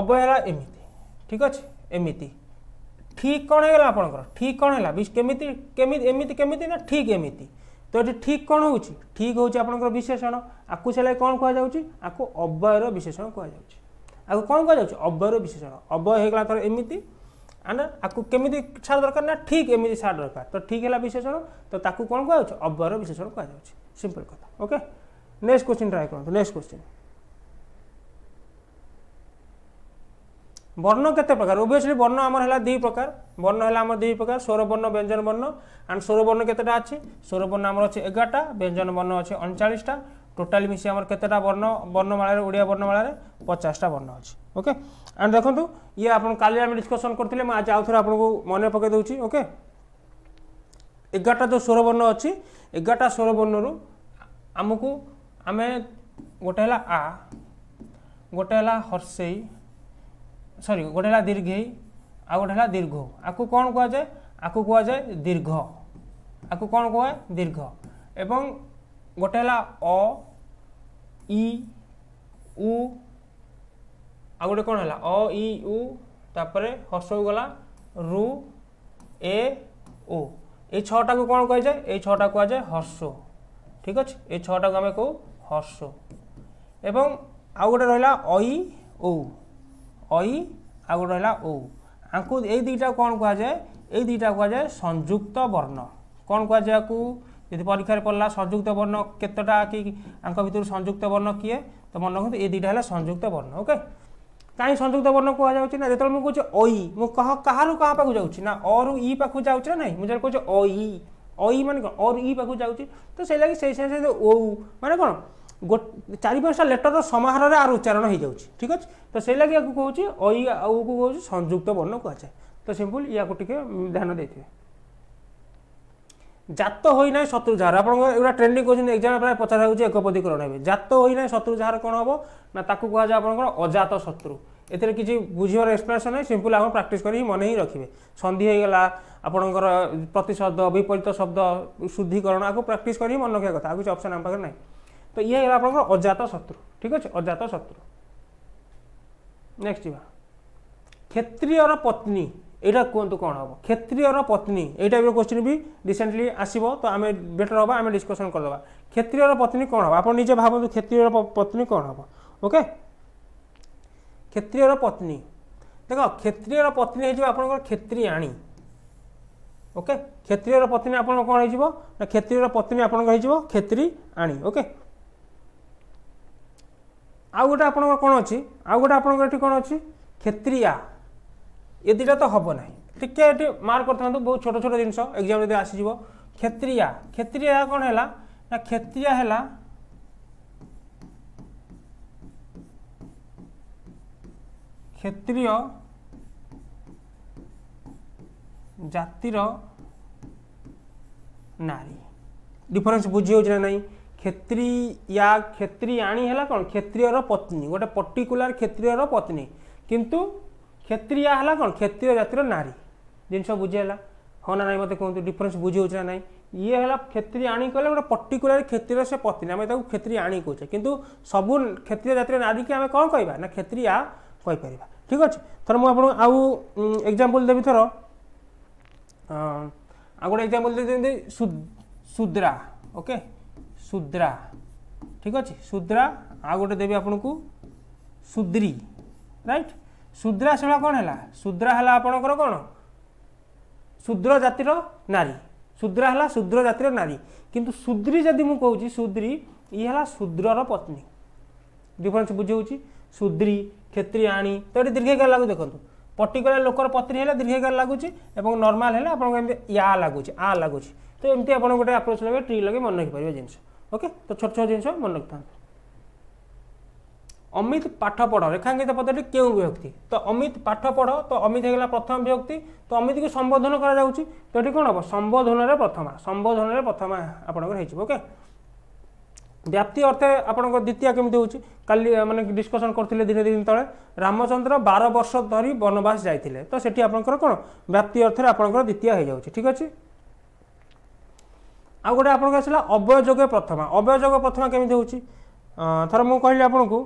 অবয় হল এমিতি ঠিক আছে এমিতি ঠিক কণ হয়ে গেল আপনার ঠিক কণ হল কেমিতি কেমিতি এমিতি কেমিতি না ঠিক এমিতি তো এটি ঠিক কণ হচ্ছে ঠিক হচ্ছে আপনার বিশেষণ আকু সেলাই কোণ কুযাচ্ছে আকু অবয়র বিশেষণ কুযাচ্ছে আকু কোণ কুযাচ্ছে অবয়র বিশেষণ অবয় হয়ে গেল তার এমিতি আন্ড আকু কেমিতি সার দরকার না ঠিক এমিতি সার দরকার তো ঠিক হল বিশেষণ তো তাকে কোণ কুযাচ্ছে অবয়র বিশেষণ কুযাচ্ছে সিম্পল কথা ওকে নেক্সট কোশ্চিন ট্রাই করুন নেক্সট কোশ্চিন বর্ণ কেতে প্রকার ওবিয়সলি বর্ণ আমার হল দুই প্রকার বর্ণ হল আমার দুই প্রকার স্বরবর্ণ ব্যঞ্জন বর্ণ আন্ড স্বরবর্ণ কেতেটা আছে স্বরবর্ণ আমার আছে এগারোটা ব্যঞ্জন বর্ণ আছে অনচাশটা টোটাল মিশি আমার কতটা বর্ণ বর্ণমালার ওড়িয়া বর্ণমালার পচাশটা বর্ণ আছে ওকে আন্ড দেখুন ইয়ে আপনার কালি আমি ডিসকসন করলে আজ আউথরে আপনার মনে পকাই দেছি ওকে এগারোটা যে স্বরবর্ণ অছি এগারোটা স্বরবর্ণর আমি আমি গোটে হল আ গোটে হল হর্ষেই সরি গোটে হল দীর্ঘেই আর গোটে হল দীর্ঘ আকু কোণ কুযায়ে আকু কুযায়ে দীর্ঘ আকু কোণ কুয়ে দীর্ঘ এবং গোটে হল অ ই উ আর গোটে কোণ হল অ ই উ তাপরে হর্ষক গলা রু এ ও এই ছটাকে কোণ কুযায়ে এই ছটা কুযায়ে হর্ষ ঠিক আছে এই ছটাকে আমি কৌ হর্ষ এবং আউ গোটে রহলা অই ঔ অই আর গোটে রহলা ও আঙ্কু এই দুইটা কোণ কুযায়ে এই দুইটা কুযায়ে সংযুক্ত বর্ণ কোণ কুযায়ে আকু যদি পরীক্ষায় পড়লা সংযুক্ত বর্ণ কতটা কি আঙ্ক ভিতর সংযুক্ত বর্ণ কি তো মনে রাখুন এই দুইটা হল সংযুক্ত বর্ণ ওকে কাহি সংযুক্ত বর্ণ কুযাচ্ছে না যেত মু কুচি অই মু কহ কাহারু কাহা পাখু যাচ্ছি না অরু ই পাখু যাচ্ছে না নাই মু যেটা কুচি অই অই মানে কোণ অরু ই পাখু যাচ্ছি তো সেই লাগে সেই সেই ও মানে কোণ ଚାରି ପାଞ୍ଚଟା ଲେଟରର ସମାହାରରେ ଆର ଉଚ୍ଚାରଣ ହୋଇଯାଉଛି ଠିକ୍ ଅଛି ତ ସେଇ ଲାଗି ୟାକୁ କହୁଛି ଐ ଆଉକୁ କହୁଛି ସଂଯୁକ୍ତ ବର୍ଣ୍ଣ କୁହାଯାଏ ତ ସିମ୍ପୁଲ ୟାକୁ ଟିକେ ଧ୍ୟାନ ଦେଇଥିବେ ଜାତ ହୋଇନାହିଁ ଶତ୍ରୁ ଯାହାର ଆପଣଙ୍କ ଏଗୁଡ଼ା ଟ୍ରେଣ୍ଡିଂ କରୁଛନ୍ତି ଏକ୍ଜାମ୍ ପ୍ରାୟ ପଚରା ହେଉଛି ଏକପଦୀକରଣ ହେବେ ଜାତ ହୋଇନାହିଁ ଶତ୍ରୁ ଯାହାର କ'ଣ ହେବ ନା ତାକୁ କୁହାଯାଏ ଆପଣଙ୍କର ଅଜାତ ଶତ୍ରୁ ଏଥିରେ କିଛି ବୁଝିବାର ଏକ୍ସପ୍ରେସନ୍ ନାହିଁ ସିମ୍ପୁଲ ଆପଣ ପ୍ରାକ୍ଟିସ୍ କରିକି ମନେ ହିଁ ରଖିବେ ସନ୍ଧି ହୋଇଗଲା ଆପଣଙ୍କର ପ୍ରତିଶବ୍ଦ ବିପରୀତ ଶବ୍ଦ ଶୁଦ୍ଧିକରଣ ଆକୁ ପ୍ରାକ୍ଟିସ୍ କରିକି ମନେ ରଖିବା କଥା ଆଉ କିଛି ଅପସନ୍ ଆମ ପାଖରେ ନାହିଁ ତ ଇଏ ହେଲା ଆପଣଙ୍କର ଅଜାତ ଶତ୍ରୁ ଠିକ ଅଛି ଅଜାତ ଶତ୍ରୁ ନେକ୍ସଟ ଯିବା କ୍ଷତ୍ରିୟର ପତ୍ନୀ ଏଇଟା କୁହନ୍ତୁ କ'ଣ ହେବ କ୍ଷତ୍ରିୟର ପତ୍ନୀ ଏଇଟା ବି କ୍ୱେଶ୍ଚିନ୍ ବି ରିସେଣ୍ଟଲି ଆସିବ ତ ଆମେ ବେଟର ହେବ ଆମେ ଡିସ୍କସନ୍ କରିଦେବା କ୍ଷତ୍ରିୟର ପତ୍ନୀ କ'ଣ ହେବ ଆପଣ ନିଜେ ଭାବନ୍ତୁ କ୍ଷତ୍ରିୟର ପତ୍ନୀ କ'ଣ ହେବ ଓକେ କ୍ଷତ୍ରିୟର ପତ୍ନୀ ଦେଖ କ୍ଷତ୍ରିୟର ପତ୍ନୀ ହେଇଯିବ ଆପଣଙ୍କର କ୍ଷତ୍ରିୟାଣୀ ଓକେ କ୍ଷତ୍ରିୟର ପତ୍ନୀ ଆପଣଙ୍କ କ'ଣ ହେଇଯିବ ନା କ୍ଷତ୍ରିୟର ପତ୍ନୀ ଆପଣଙ୍କ ହେଇଯିବ କ୍ଷତ୍ରିୟାଣୀ ଓକେ আউ গোটে আপনার কোণ অছি আউ গোটে আপনার এটি কোণ অছি ক্ষেত্রিয়া এ দুইটা তো হব না টিকি এটি মার্ক করে থাকে বহু ছোট ছোট জিনিস এক্সাম যদি আসিযোগ ক্ষেত্রিয়া ক্ষেত্রিয়া কোণ হল না ক্ষেত্রিয়া হল ক্ষেত্রীয় জাতির নারী ডিফরেন্স বুঝি হচ্ছে না নাই କ୍ଷେତ୍ରୀ ୟା କ୍ଷେତ୍ରୀଆଣୀ ହେଲା କ'ଣ କ୍ଷତ୍ରିୟର ପତ୍ନୀ ଗୋଟେ ପର୍ଟିକୁଲାର କ୍ଷେତ୍ରିୟର ପତ୍ନୀ କିନ୍ତୁ କ୍ଷେତ୍ରିୟା ହେଲା କ'ଣ କ୍ଷେତ୍ରୀୟ ଜାତିର ନାରୀ ଜିନିଷ ବୁଝିହେଲା ହଁ ନା ନାହିଁ ମୋତେ କୁହନ୍ତୁ ଡିଫରେନ୍ସ ବୁଝିହେଉଛି ନା ନାହିଁ ଇଏ ହେଲା କ୍ଷେତ୍ରୀ ଆଣି କହିଲେ ଗୋଟେ ପର୍ଟିକୁଲାର କ୍ଷେତ୍ରୀର ସେ ପତ୍ନୀ ଆମେ ତାକୁ କ୍ଷେତ୍ରୀ ଆଣି କହୁଛେ କିନ୍ତୁ ସବୁ କ୍ଷେତ୍ରୀୟ ଜାତିର ନାରୀକି ଆମେ କ'ଣ କହିବା ନା କ୍ଷେତ୍ରୀଆ କହିପାରିବା ଠିକ୍ ଅଛି ଥର ମୁଁ ଆପଣଙ୍କୁ ଆଉ ଏକ୍ଜାମ୍ପଲ୍ ଦେବି ଥର ଆଉ ଗୋଟେ ଏକ୍ଜାମ୍ପଲ୍ ଦେବି ଶୁଦ୍ରା ଓକେ ଶୂଦ୍ରା ଠିକ୍ ଅଛି ଶୂଦ୍ରା ଆଉ ଗୋଟେ ଦେବି ଆପଣଙ୍କୁ ଶୂଦ୍ରୀ ରାଇଟ୍ ଶୂଦ୍ରା ଶୀଳା କ'ଣ ହେଲା ଶୂଦ୍ରା ହେଲା ଆପଣଙ୍କର କ'ଣ ଶୂଦ୍ର ଜାତିର ନାରୀ ଶୂଦ୍ରା ହେଲା ଶୂଦ୍ର ଜାତିର ନାରୀ କିନ୍ତୁ ଶୂଦ୍ରୀ ଯଦି ମୁଁ କହୁଛି ଶୂଦ୍ରୀ ଇଏ ହେଲା ଶୂଦ୍ରର ପତ୍ନୀ ଡିଫରେନ୍ସ ବୁଝାଉଛି ଶୂଦ୍ରୀ କ୍ଷତ୍ରିଆଣୀ ତ ଏଠି ଦୀର୍ଘକାଳ ଲାଗୁ ଦେଖନ୍ତୁ ପର୍ଟିକୁଲାର ଲୋକର ପତ୍ନୀ ହେଲେ ଦୀର୍ଘକାଳ ଲାଗୁଛି ଏବଂ ନର୍ମାଲ ହେଲେ ଆପଣଙ୍କୁ ଏମିତି ୟା ଲାଗୁଛି ଆ ଲାଗୁଛି ତ ଏମିତି ଆପଣ ଗୋଟେ ଆପ୍ରୋଚ୍ ଲଗେଇ ଟ୍ରି ଲଗେଇ ମନେ ରଖିପାରିବେ ଜିନିଷ ଓକେ ତ ଛୋଟ ଛୋଟ ଜିନିଷ ମନେ ରଖିଥାନ୍ତୁ অমিত পাঠ পড় রেখাঙ্কিত পদটি কেউ বিভক্তি তো অমিত পাঠ পড় তো অমিত হয়ে গেল প্রথম বিভক্তি তো অমিতকে সম্বোধন করা যাচ্ছে তো এটি কোণ হব সম্বোধনের প্রথমা সম্বোধনের প্রথমা আপনার হয়ে যাব ওকে ବ୍ୟାପ୍ତି ଅର୍ଥେ ଆପଣଙ୍କ ଦ୍ୱିତୀୟ କେମିତି ହେଉଛି କାଲି ମାନେ ଡିସ୍କସନ୍ କରିଥିଲେ ଦିନେ ଦୁଇ ଦିନ ତଳେ ରାମଚନ୍ଦ୍ର ବାର ବର୍ଷ ଧରି ବନବାସ ଯାଇଥିଲେ ତ ସେଠି ଆପଣଙ୍କର କ'ଣ ବ୍ୟାପ୍ତି ଅର୍ଥରେ ଆପଣଙ୍କର ଦ୍ୱିତୀୟ ହୋଇଯାଉଛି ଠିକ୍ ଅଛି ଆଉ ଗୋଟେ ଆପଣଙ୍କ ଆସିଲା ଅବୟଯୋଗ ପ୍ରଥମା ଅବୟଯୋଗ ପ୍ରଥମା କେମିତି ହେଉଛି ଥର ମୁଁ କହିଲି ଆପଣଙ୍କୁ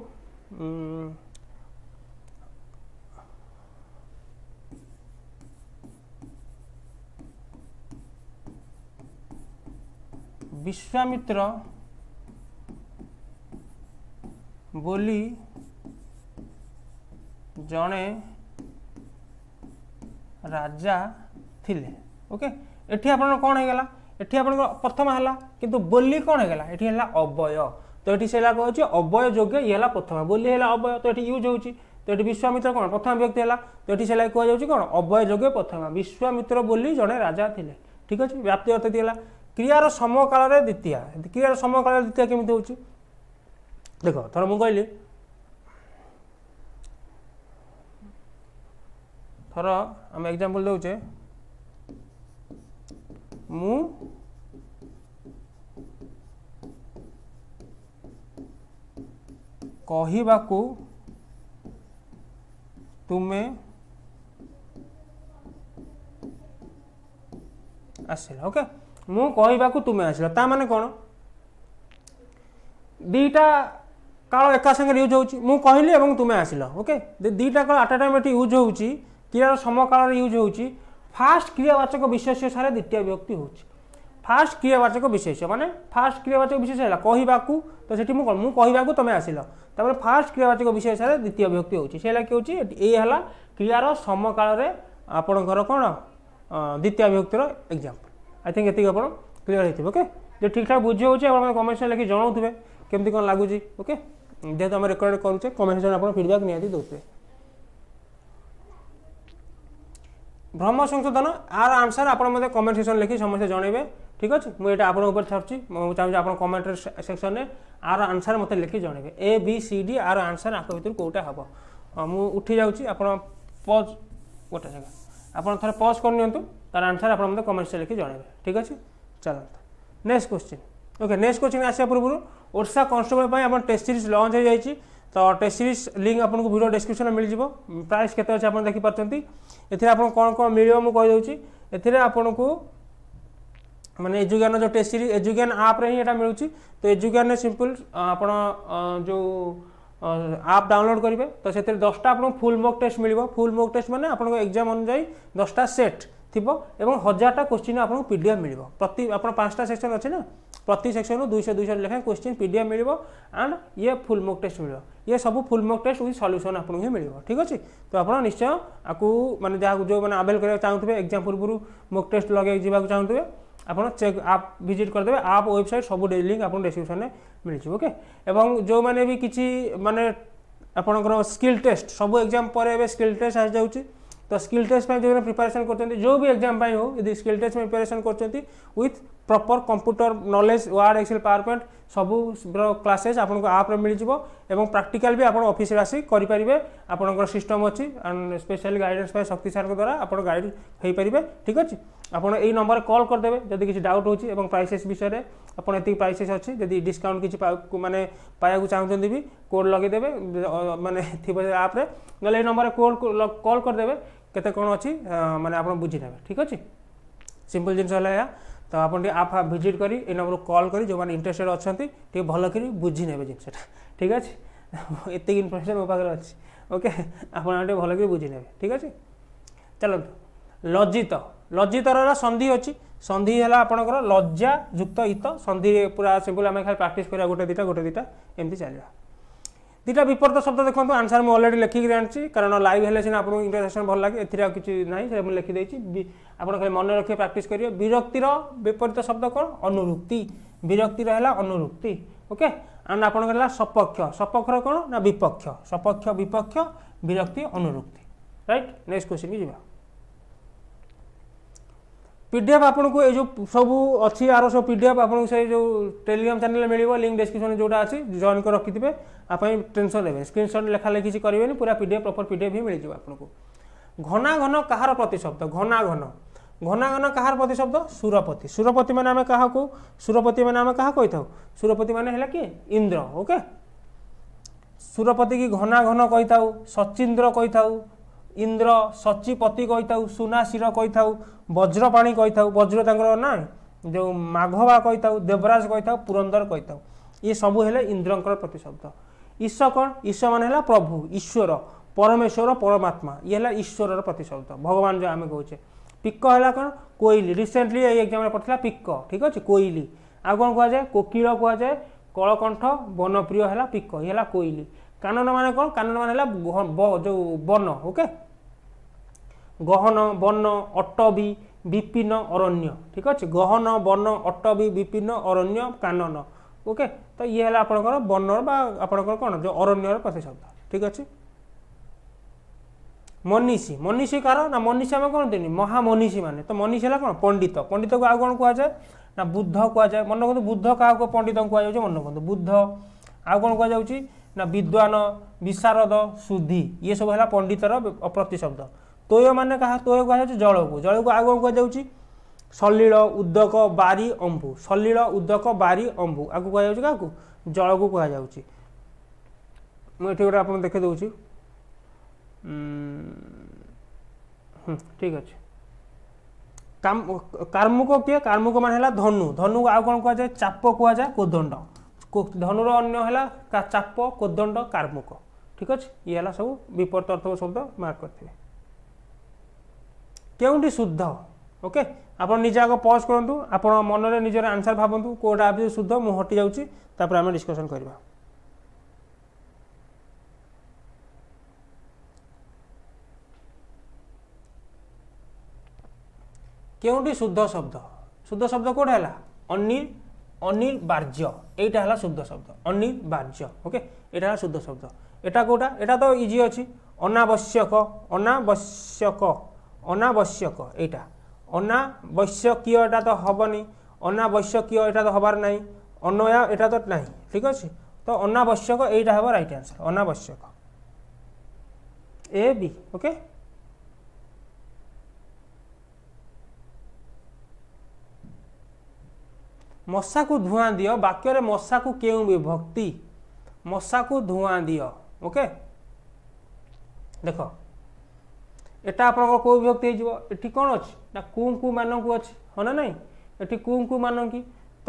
ବିଶ୍ୱାମିତ୍ର ବୋଲି ଜଣେ ରାଜା ଥିଲେ ଓକେ ଏଠି ଆପଣଙ୍କର କ'ଣ ହେଇଗଲା এটি আপনার প্রথম হল কিন্তু বলি কোণ হয়ে গেল এটি হল অবয় তো এটি সেটা কৌছে অবয় যোগ্য ইয়ে হল প্রথম বলি হল অবয় তো এটি ইউজ হচ্ছে তো এটি বিশ্বামিত্র কোণ প্রথম ব্যক্তি হল তো এটি সেটা কুযাচ্ছে কোণ অবয় যোগ্য প্রথম বিশ্বামিত্র বলি জনে রাজা লে ঠিক আছে ব্যাপ্তি অর্থ দিলা ক্রিয়ার সমকালের দ্বিতীয়া ক্রিয়ার সমকালের দ্বিতীয়া কেমিতি হচ্ছে দেখ ধর মু কহিলি ধর আমি এক্সাম্পল দেউছে ମୁଁ କହିବାକୁ ତୁମେ ଆସିଲ ଓକେ ମୁଁ କହିବାକୁ ତୁମେ ଆସିଲ ତା ମାନେ କ'ଣ ଦୁଇଟା କାଳ ଏକା ସାଙ୍ଗରେ ୟୁଜ୍ ହେଉଛି ମୁଁ କହିଲି ଏବଂ ତୁମେ ଆସିଲ ଓକେ ଦୁଇଟା କାଳ ଆଟ୍ ଟାଇମ୍ ଏଠି ୟୁଜ୍ ହେଉଛି କ୍ରିୟାର ସମକାଳରେ ୟୁଜ୍ ହେଉଛି ফার্স্ট ক্রিয়াবাচক বিশেষ্য সারে দ্বিতীয় বিভক্তি হচ্ছে ফার্স্ট ক্রিয়াবাচক বিশেষ্য মানে ফার্স্ট ক্রিয়াবাচক বিশেষ্য হল কহিবাকু তো সেটি মু মু কহিবাকু তুমি আসিল তারপরে ফার্স্ট ক্রিয়াবাচক বিশেষ সারে দ্বিতীয় বিভক্তি হচ্ছে সেটা কি হচ্ছে এই হল ক্রিয়ার সমকালরে আপনার কোণ দ্বিতীয় বিভক্তির এক্সাম্পল আই থিঙ্ক এত আপনার ক্লিয়ার হয়েছে ওকে যে ঠিকঠাক বুঝি হচ্ছে আপনার কমেন্ট সেকশন লিখি জনাওবে কেমতি কোণ লাগুছি ওকে যেহেতু আমি রেকর্ড করছে কমেন্ট সেকশন আপনার ফিডব্যাক নিহতি দেবে ভ্রম সংশোধন আর আনসার আপনার মধ্যে কমেন্ট সেকশন লিখি সমস্ত জনাইবে ঠিক আছে মু এটা আপনার উপরে ছাড়ছি চাহুছি আপনার কমেন্ট সেকশনে আর আনসার মতো লিখি জনাইবে এ বি সি ডি আর আনসার আঙ্ক ভিতর কোটা হব মু উঠি যাচ্ছি আপনার পজ গোটে জায়গা আপনার থাকে পজ করে নিতু তার আনসার আপনার মধ্যে কমেন্টসে লিখি জনাইবে ঠিক আছে চলন্ত next question okay next question আসা পূর্ব ওড়শা কনস্টেবল আপনার টেস্ট সিরিজ লঞ্চ হয়ে যাই ତ ଟେଷ୍ଟ ସିରିଜ୍ ଲିଙ୍କ୍ ଆପଣଙ୍କୁ ଭିଡ଼ିଓ ଡେସ୍କ୍ରିପ୍ସନ୍ରେ ମିଳିଯିବ ପ୍ରାଇସ୍ କେତେ ଅଛି ଆପଣ ଦେଖିପାରୁଛନ୍ତି ଏଥିରେ ଆପଣଙ୍କୁ କ'ଣ କ'ଣ ମିଳିବ ମୁଁ କହିଦେଉଛି ଏଥିରେ ଆପଣଙ୍କୁ ମାନେ ଏଜୁଗାନର ଯେଉଁ ଟେଷ୍ଟ ସିରିଜ୍ ଏଜୁଗାନ ଆପ୍ରେ ହିଁ ଏଇଟା ମିଳୁଛି ତ ଏଜୁଗାନରେ ସିମ୍ପଲ୍ ଆପଣ ଯେଉଁ আপ ডাউনলোড করবে তো সেতে দশটা আপনার ফুল মক টেস্ট মিলব ফুল মক টেস্ট মানে আপনার এক্সাম অনুযায়ী দশটা সেট থিব এবং হাজারটা কোশ্চিন আপনার পিডিএফ মিলব প্রতি আপনার পাঁচটা সেকশন অছে না প্রতি সেকশনু দুইশো দুইশো লেখায় কোশ্চিন পি ডি এফ মিলব ଆଣ୍ଡ ଇଏ ଫୁଲ୍ ମକ୍ ଟେଷ୍ଟ ମିଳିବ ଇଏ ସବୁ full mock test with solution ଆପଣଙ୍କୁ ହିଁ ମିଳିବ ଠିକ୍ ଅଛି ତ ଆପଣ ନିଶ୍ଚୟ ଆକୁ ମାନେ ଯାହାକୁ ଯେଉଁମାନେ ଆଭେଲ୍ କରିବାକୁ ଚାହୁଁଥିବେ ଏକ୍ଜାମ୍ ପୂର୍ବରୁ ମକ୍ ଟେଷ୍ଟ ଲଗାଇ ଯିବାକୁ ଚାହୁଁଥିବେ ଆପଣ ଚେକ୍ ଆପ୍ ଭିଜିଟ୍ କରିଦେବେ ଆପ୍ ୱେବସାଇଟ୍ ସବୁ ଲିଙ୍କ୍ ଆପଣଙ୍କୁ ଡେସ୍କ୍ରିପ୍ସନ୍ରେ ମିଳିଯିବ ଓକେ ଏବଂ ଯେଉଁମାନେ ବି କିଛି ମାନେ ଆପଣଙ୍କର ସ୍କିଲ୍ ଟେଷ୍ଟ ସବୁ ଏକ୍ଜାମ୍ ପରେ ଏବେ ସ୍କିଲ୍ ଟେଷ୍ଟ ଆସିଯାଉଛି ତ ସ୍କିଲ୍ ଟେଷ୍ଟ ପାଇଁ ଯେଉଁମାନେ ପ୍ରିପାରେସନ୍ କରୁଛନ୍ତି ଯେଉଁ ବି ଏକ୍ଜାମ୍ ପାଇଁ ହେଉ ଯଦି ସ୍କିଲ୍ ଟେଷ୍ଟ ପାଇଁ ପ୍ରିପାରେସନ୍ କରୁଛନ୍ତି with proper computer knowledge Word Excel PowerPoint সবু ক্লাসেস আপনার আপ্রে মিলিযোগ এবং প্রাকটিকাল বি আপনার অফিসে আসি করে পারে আপনার সিষ্টম অছি স্পেশাল গাইডেন্স পাই শক্তি স্যার দ্বারা আপনার গাইড হয়ে পারে ঠিক আছে আপনার এই নম্বরে কল করেদেবে যদি কিছু ডাউট হচ্ছে এবং প্রাইসেস বিষয়ে আপনার এত প্রাইসেস অছি যদি ডিসকাউন্ট কিছু মানে পাইবাকে চাহুছেন বি কোড লগাইদেবে মানে থাকবে আপ্রে নলে এই নম্বরে কোড কল করেদেবে কেতে কোণ অছি মানে আপনার বুঝি নেবে ঠিক আছে সিম্পল জিনিস হল তো ଆପଣ ଟିକେ ଆପ୍ ଭିଜିଟ୍ କରି ଏ ନମ୍ବରକୁ କଲ୍ କରି ଯେଉଁମାନେ ଇଣ୍ଟରେଷ୍ଟେଡ୍ ଅଛନ୍ତି ଟିକେ ଭଲ କରି ବୁଝି ନେବେ ଜିନିଷଟା ଠିକ୍ ଅଛି ଏତିକି ଇନଫର୍ମେସନ୍ ମୋ ପାଖରେ ଅଛି ଓକେ ଆପଣ ଟିକେ ଭଲ କରି ବୁଝି ନେବେ ଠିକ୍ ଅଛି ଚାଲନ୍ତୁ ଲଜିତ ଲଜିତର ସନ୍ଧି ଅଛି ସନ୍ଧି ହେଲା ଆପଣଙ୍କର ଲଜ୍ଜା ଯୁକ୍ତ ଇତ ସନ୍ଧି ପୁରା ସିମ୍ପଲ୍ ଆମେ ଖାଲି ପ୍ରାକ୍ଟିସ୍ କରିବା ଗୋଟେ ଦୁଇଟା ଗୋଟେ ଦୁଇଟା ଏମିତି ଚାଲିବା দুইটা বিপরীত শব্দ দেখুন আনসার মু অলরেডি লিখিকি আনছি কারণ লাইভ হলে সিনা আপনার ইন্টারেকশন ভাল লাগে এর আর কিছু নাই সেটা মু লিখি দিয়েছি আপনার খালি মনে রাখি প্র্যাকটিস করবে বিরক্তির বিপরীত শব্দ কোণ অনুরুক্তি বিরক্তির হল অনুরুক্তি ওকে আন্ড আপনার হল সপক্ষ সপক্ষর কোণ না বিপক্ষ সপক্ষ বিপক্ষ বিরক্তি অনুরুক্তি রাইট নেক্সট কোশ্চিন কি যা পিডিএফ আপনার এই যে সবু অছি আর সব পিডিএফ আপনার সেই যে টেলিগ্রাম চ্যানেল মিলব লিঙ্ক ডেসক্রিপশন যেটা আছে জয়েন করে রক্ষিথে आपने टेनसन देवे स्क्रीनसट लेखालेखि करेंगे पूरा P DF proper P DF ही मिलजा आपको घना घन कहार प्रतिशब्द घना घन घना घन कहार प्रतिशब्द सुरपति सुरपति मैंने आम क्या सुरपति मैंने आम क्या कही था सुरपति मैंने किए इंद्र ओके सुरपति की घना घन कही था सचिंद्र कही था इंद्र सचिपति कही था सुनाशीर कही था वज्रपाणी कही था वज्र ना जो माघवा कही था देवराज कही था पुरंदर कही था ये सबूत इंद्र प्रतिशब्द ঈশ্বর କ'ଣ ঈশ্বର ମାନେ ହେଲା ପ୍ରଭୁ ଈଶ୍ୱର ପରମେଶ୍ୱର ପରମାତ୍ମା ଇଏ ହେଲା ଈଶ୍ୱରର ପ୍ରତିଶବ୍ଦ ଭଗବାନ ଯେଉଁ ଆମେ କହୁଛେ ପିକ ହେଲା କ'ଣ କୋଇଲି ରିସେଣ୍ଟଲି ଏଇ ଏକ୍ଜାମ୍ରେ ପଡ଼ିଥିଲା ପିକ ଠିକ୍ ଅଛି କୋଇଲି ଆଉ କ'ଣ କୁହାଯାଏ କୋକିଳ କୁହାଯାଏ କଳକଣ୍ଠ ବନପ୍ରିୟ ହେଲା ପିକ ଇଏ ହେଲା କୋଇଲି କାନନ ମାନେ କ'ଣ କାନନ ମାନେ ହେଲା ଯେଉଁ ବନ ଓକେ ଗହନ ବନ ଅଟବି ବିପିନ ଅରଣ୍ୟ ଠିକ୍ ଅଛି ଗହନ ବନ ଅଟବି ବିପିନ ଅରଣ୍ୟ କାନନ ଓକେ ତ ଇଏ ହେଲା ଆପଣଙ୍କର ବର୍ଣ୍ଣର ବା ଆପଣଙ୍କର କ'ଣ ଯେଉଁ ଅରଣ୍ୟର ପ୍ରତିଶବ୍ଦ ଠିକ୍ ଅଛି ମନୀଷୀ ମନୀଷୀ କାହାର ନା ମନୀଷୀ ଆମେ କ'ଣ ଦେନି ମହାମନୀଷୀ ମାନେ ତ ମନୀଷୀ ହେଲା କ'ଣ ପଣ୍ଡିତ ପଣ୍ଡିତକୁ ଆଉ କ'ଣ କୁହାଯାଏ ନା ବୁଦ୍ଧ କୁହାଯାଏ ମନେ କରନ୍ତୁ ବୁଦ୍ଧ କାହାକୁ ପଣ୍ଡିତଙ୍କୁ କୁହାଯାଉଛି ମନେ କରନ୍ତୁ ବୁଦ୍ଧ ଆଉ କ'ଣ କୁହାଯାଉଛି ନା ବିଦ୍ୱାନ ବିଶାରଦ ସୁଧି ଇଏ ସବୁ ହେଲା ପଣ୍ଡିତର ପ୍ରତିଶବ୍ଦ ତୋୟ ମାନେ କାହା ତୋୟ କୁହାଯାଉଛି ଜଳକୁ ଜଳକୁ ଆଉ କ'ଣ କୁହାଯାଉଛି ସଲିଳ ଉଦକ ବାରି ଅମ୍ବୁ ସଲିଳ ଉଦକ ବାରି ଅମ୍ବୁ ଆକୁ କୁହାଯାଉଛି କାହାକୁ ଜଳକୁ କୁହାଯାଉଛି ମୁଁ ଏଠି ଗୋଟେ ଆପଣ ଦେଖେଇ ଦେଉଛି ଠିକ୍ ଅଛି କାର୍ମୁକ କିଏ କାର୍ମୁକ ମାନେ ହେଲା ଧନୁ ଧନୁକୁ ଆଉ କ'ଣ କୁହାଯାଏ ଚାପ କୁହାଯାଏ କୋଦଣ୍ଡ ଧନୁର ଅନ୍ୟ ହେଲା ଚାପ କୋଦଣ୍ଡ କାର୍ମୁକ ঠিক আছে ইয়ে হল সব বিপরীত অর্থক শব্দ মার্ক করতে কেউটি শুদ্ধ ওকে ଆପଣ ନିଜେ ଆଗ ପଜ୍ କରନ୍ତୁ ଆପଣ ମନରେ ନିଜର ଆନ୍ସର୍ ଭାବନ୍ତୁ କେଉଁଟା ଆପ୍ରେ ଶୁଦ୍ଧ ମୁଁ ହଟି ଯାଉଛି ତାପରେ ଆମେ ଡିସ୍କସନ୍ କରିବା କେଉଁଠି ଶୁଦ୍ଧ ଶବ୍ଦ ଶୁଦ୍ଧ ଶବ୍ଦ କେଉଁଟା ହେଲା ଅନି অনির্বার্য এইটা হল শুদ্ধ শব্দ অনির্বার্য ওকে এটা হল শুদ্ধ শব্দ এটা কোটা এটা তো ইজি অছি অনাবশ্যক অনাবশ্যক অনাবশ্যক এইটা অনাবশ্যকীয় এটা তো হবনি অনাবশ্যকীয় এটা তো হবার নাই অনয়া এটা তো নাই ঠিক আছে তো অনাবশ্যক এইটা হব রাইট আনসার অনাবশ্যক এ বি ওকে ମଶାକୁ ଧୂଆଁ ଦିଅ ବାକ୍ୟରେ ମଶାକୁ କେଉଁ ବିଭକ୍ତି ମଶାକୁ ଧୂଆଁ দিও ওকে দেখো ଏଟା ଆପଣଙ୍କର କେଉଁ ବିଭକ୍ତି ହେଇଯିବ ଏଠି କ'ଣ ଅଛି ନା କୁଙ୍କୁ ମାନଙ୍କୁ ଅଛି ହଁ ନା ନାହିଁ ଏଠି କୁଙ୍କୁ ମାନଙ୍କି ତ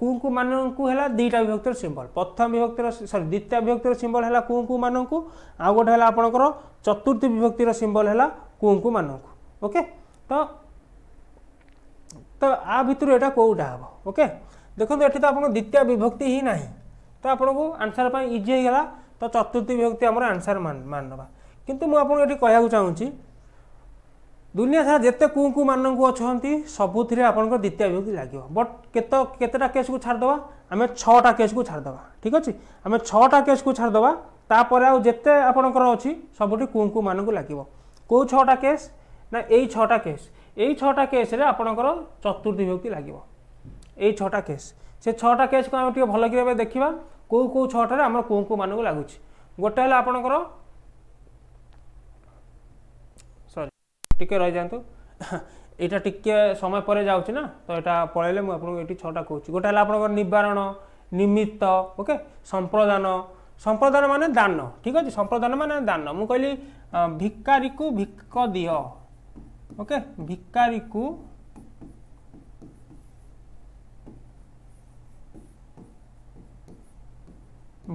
କୁଙ୍କୁ ମାନଙ୍କୁ ହେଲା ଦୁଇଟା ବିଭକ୍ତିର ସିମ୍ବଲ୍ ପ୍ରଥମ ବିଭକ୍ତିର ସରି ଦ୍ୱିତୀୟ ବିଭକ୍ତିର ସିମ୍ବଲ୍ ହେଲା କୁଙ୍କୁ ମାନଙ୍କୁ ଆଉ ଗୋଟେ ହେଲା ଆପଣଙ୍କର ଚତୁର୍ଥ ବିଭକ୍ତିର ସିମ୍ବଲ୍ ହେଲା କୁଙ୍କୁ ମାନଙ୍କୁ ଓକେ ତ ତ ଆ ଭିତରୁ ଏଇଟା କେଉଁଟା ହେବ ଓକେ ଦେଖନ୍ତୁ ଏଠି ତ ଆପଣଙ୍କ ଦ୍ୱିତୀୟ ବିଭକ୍ତି ହିଁ ନାହିଁ ତ ଆପଣଙ୍କୁ ଆନ୍ସର୍ ପାଇଁ ଇଜି ହେଇଗଲା ତ ଚତୁର୍ଥ ବିଭକ୍ତି ଆମର ଆନ୍ସର୍ ମାନ ନେବା କିନ୍ତୁ ମୁଁ ଆପଣଙ୍କୁ ଏଠି କହିବାକୁ ଚାହୁଁଛି ଦୁନିଆ ସାରା ଯେତେ କୁଙ୍କୁ ମାନଙ୍କୁ ଅଛନ୍ତି ସବୁଥିରେ ଆପଣଙ୍କର ଦ୍ୱିତୀୟ ବିଭକ୍ତି ଲାଗିବ ବଟ୍ କେତ କେତେଟା କେସ୍କୁ ଛାଡ଼ିଦେବା ଆମେ ଛଅଟା କେସ୍କୁ ଛାଡ଼ିଦେବା ଠିକ୍ ଅଛି ଆମେ ଛଅଟା କେସ୍କୁ ଛାଡ଼ିଦେବା ତାପରେ ଆଉ ଯେତେ ଆପଣଙ୍କର ଅଛି ସବୁଠି କୁଙ୍କୁ ମାନଙ୍କୁ ଲାଗିବ କେଉଁ ଛଅଟା କେସ୍ ନା ଏଇ ଛଅଟା କେସ୍ ଏଇ ଛଅଟା କେସ୍ରେ ଆପଣଙ୍କର ଚତୁର୍ଥୀ ବିଭକ୍ତି ଲାଗିବ ଏଇ ଛଅଟା କେସ୍ ସେ ଛଅଟା କେସ୍କୁ ଆମେ ଟିକେ ଭଲ କି ଭାବେ ଦେଖିବା କେଉଁ କେଉଁ ଛଅଟାରେ ଆମର କୁଙ୍କୁ ମାନଙ୍କୁ ଲାଗୁଛି ଗୋଟେ ହେଲା ଆପଣଙ୍କର ଟିକେ ରହିଯାଆନ୍ତୁ ଏଇଟା ଟିକେ ସମୟ ପରେ ଯାଉଛି ନା ତ ଏଇଟା ପଳେଇଲେ ମୁଁ ଆପଣଙ୍କୁ ଏଠି ଛଅଟା କହୁଛି ଗୋଟେ ହେଲା ଆପଣଙ୍କର ନିବାରଣ ନିମିତ୍ତ ଓକେ ସମ୍ପ୍ରଦାନ ସମ୍ପ୍ରଦାନ ମାନେ ଦାନ ଠିକ ଅଛି ସମ୍ପ୍ରଦାନ ମାନେ ଦାନ ମୁଁ କହିଲି ଭିକାରୀକୁ ଭିକ ଦିଅ ଓକେ ଭିକାରୀକୁ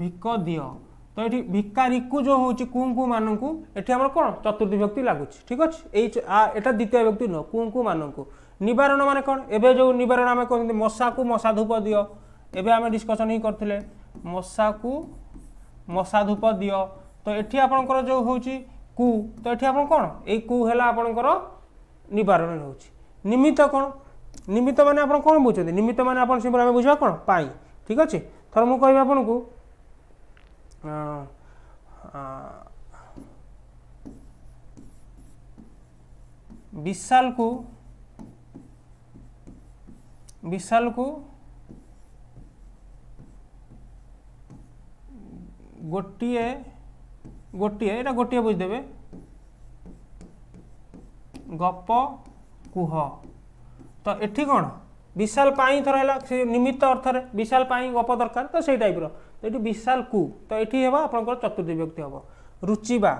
ଭିକ ଦିଅ তো এটি ভিকারিকু যে হচ্ছে কুঙ্কু মানুষ এটি আমার কোণ চতুর্থী ব্যক্তি লাগুছি ঠিক আছে এই এটা দ্বিতীয় ব্যক্তি নুহ কুঙ্কু মানুষ নিবারণ মানে কোণ এবে যে নিবারণ আমি কিন্তু মশাকু মশা ধূপ দিও এবে আমি ডিসকসন হি করলে মশাকু মশা ধূপ দিও তো এটি আপনার যে হচ্ছে কু তো এটি আপনার কোণ এই কু হলা আপনার নিবারণ রয়েছে নিমিত্ত কোণ নিমিত্ত মানে আপনার কোণ বুঝছেন নিমিত্ত মানে আপনার সিম্পল আমি বুঝবা কোণ পাই ঠিক আছে থর মু কহিবি আপনার विशाल को विशाल को गोटे गोटे यहाँ गोटे बुझीदेवे गप कुह तो ये कौन ବିଶାଲ ପାଇଁ ଥର ହେଲା ସେ ନିମିତ୍ତ ଅର୍ଥରେ ବିଶାଲ ପାଇଁ ଗପ ଦରକାର ତ ସେଇ ଟାଇପ୍ର ତ ଏଠି ବିଶାଲ କୁ ତ ଏଠି ହେବ ଆପଣଙ୍କର ଚତୁର୍ଥୀ ବ୍ୟକ୍ତି ହେବ ରୁଚିବା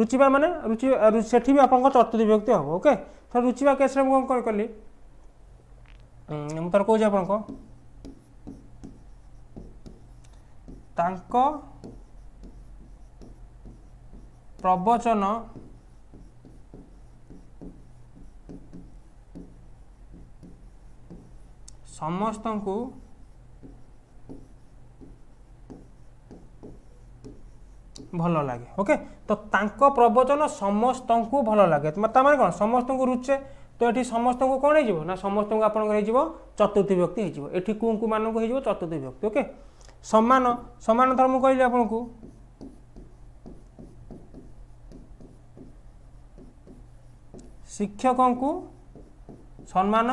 ରୁଚିବା ମାନେ ରୁଚି ସେଠି ବି ଆପଣଙ୍କ ଚତୁର୍ଥୀ ବ୍ୟକ୍ତି ହେବ ଓକେ ତ ରୁଚିବା କେସ୍ରେ ମୁଁ କ'ଣ କ'ଣ କଲି ମୁଁ ତାର କହୁଛି ଆପଣଙ୍କ ତାଙ୍କ ପ୍ରବଚନ ସମସ୍ତଙ୍କୁ ଭଲ ଲାଗେ ଓକେ ତ ତାଙ୍କ ପ୍ରବଚନ ସମସ୍ତଙ୍କୁ ଭଲ ଲାଗେ ତାମାନେ କ'ଣ ସମସ୍ତଙ୍କୁ ରୁଚେ ତ ଏଠି ସମସ୍ତଙ୍କୁ କ'ଣ ହେଇଯିବ ନା ସମସ୍ତଙ୍କୁ ଆପଣଙ୍କର ହେଇଯିବ ଚତୁର୍ଥୀ ବ୍ୟକ୍ତି ହେଇଯିବ ଏଠି କୁଙ୍କୁ ମାନଙ୍କୁ ହେଇଯିବ ଚତୁର୍ଥୀ ବ୍ୟକ୍ତି ଓକେ ସମାନ ସମାନ ଥର ମୁଁ କହିଲି ଆପଣଙ୍କୁ ଶିକ୍ଷକଙ୍କୁ ସମ୍ମାନ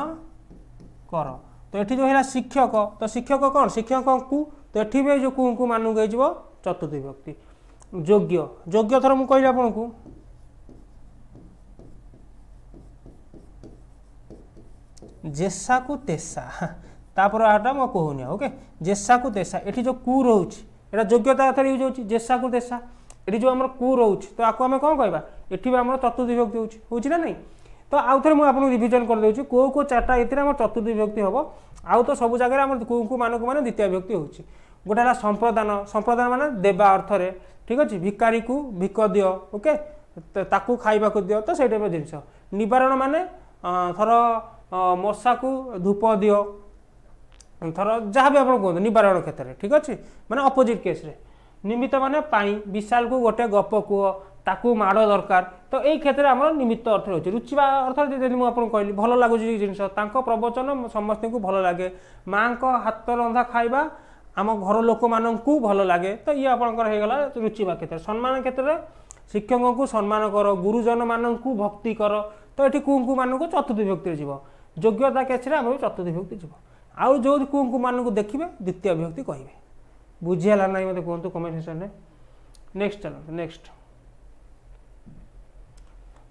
କର तो ये जो है शिक्षक तो शिक्षक कौन शिक्षक को तो ये भी जो कु मानक हो चतुर्थी विभक्ति योग्य योग्य थर मुझे कहली आपन को जेसा को तेसा तापर आटा मैं कहूनी ओके जेसा को तेसा ये जो कु रोच এটা যোগ্যতা এর ইউজ হচ্ছে জেসাকু দেশা এটি যে আমার কু রয়েছে তো আকু আমি কম কহবা এটি আমার তত্ত্ব বিভক্তি হচ্ছে হচ্ছে না নাই ତ ଆଉ ଥରେ ମୁଁ ଆପଣଙ୍କୁ ରିଭିଜନ୍ କରିଦେଉଛି କେଉଁ କେଉଁ ଚାରିଟା ଏଥିରେ ଆମର ଚତୁର୍ଥ ବ୍ୟକ୍ତି ହେବ ଆଉ ତ ସବୁ ଜାଗାରେ ଆମର କେଉଁ କେଉଁ ମାନଙ୍କୁ ମାନେ ଦ୍ୱିତୀୟ ବ୍ୟକ୍ତି ହେଉଛି ଗୋଟେ ହେଲା ସମ୍ପ୍ରଦାନ ସମ୍ପ୍ରଦାନ ମାନେ ଦେବା ଅର୍ଥରେ ଠିକ୍ ଅଛି ଭିକାରୀକୁ ଭିକ ଦିଅ ଓକେ ତାକୁ ଖାଇବାକୁ ଦିଅ ତ ସେଇ ଟାଇପ୍ର ଜିନିଷ ନିବାରଣ ମାନେ ଧର ମଶାକୁ ଧୂପ ଦିଅ ଧର ଯାହା ବି ଆପଣ କୁହନ୍ତୁ ନିବାରଣ କ୍ଷେତ୍ରରେ ଠିକ୍ ଅଛି ମାନେ ଅପୋଜିଟ୍ କେସ୍ରେ ନିମିତ୍ତ ମାନେ ପାଣି ବିଶାଲକୁ ଗୋଟେ ଗପ କୁହ ତାକୁ ମାଡ଼ ଦରକାର ତ ଏଇ କ୍ଷେତ୍ରରେ ଆମର ନିମିତ୍ତ ଅର୍ଥ ରହୁଛି ରୁଚିବା ଅର୍ଥରେ ଯେମିତି ମୁଁ ଆପଣଙ୍କୁ କହିଲି ଭଲ ଲାଗୁଛି ଜିନିଷ ତାଙ୍କ ପ୍ରବଚନ ସମସ୍ତଙ୍କୁ ଭଲ ଲାଗେ ମାଆଙ୍କ ହାତ ରନ୍ଧା ଖାଇବା ଆମ ଘର ଲୋକମାନଙ୍କୁ ଭଲ ଲାଗେ ତ ଇଏ ଆପଣଙ୍କର ହେଇଗଲା ରୁଚିବା କ୍ଷେତ୍ରରେ ସମ୍ମାନ କ୍ଷେତ୍ରରେ ଶିକ୍ଷକଙ୍କୁ ସମ୍ମାନ କର ଗୁରୁଜନମାନଙ୍କୁ ଭକ୍ତି କର ତ ଏଠି କୁଙ୍କୁମାନଙ୍କୁ ଚତୁର୍ଥୀ ବିଭକ୍ତିରେ ଯିବ ଯୋଗ୍ୟତା କେସରେ ଆମର ଚତୁର୍ଥୀ ବିଭକ୍ତି ଯିବ ଆଉ ଯେଉଁ କୁଙ୍କୁମାନଙ୍କୁ ଦେଖିବେ ଦ୍ୱିତୀୟ ବିଭକ୍ତି କହିବେ ବୁଝି ହେଲା ନାହିଁ ମୋତେ କୁହନ୍ତୁ କମେଣ୍ଟ ସେକ୍ସନରେ ନେକ୍ସଟ ଚାଲନ୍ତୁ ନେକ୍ସଟ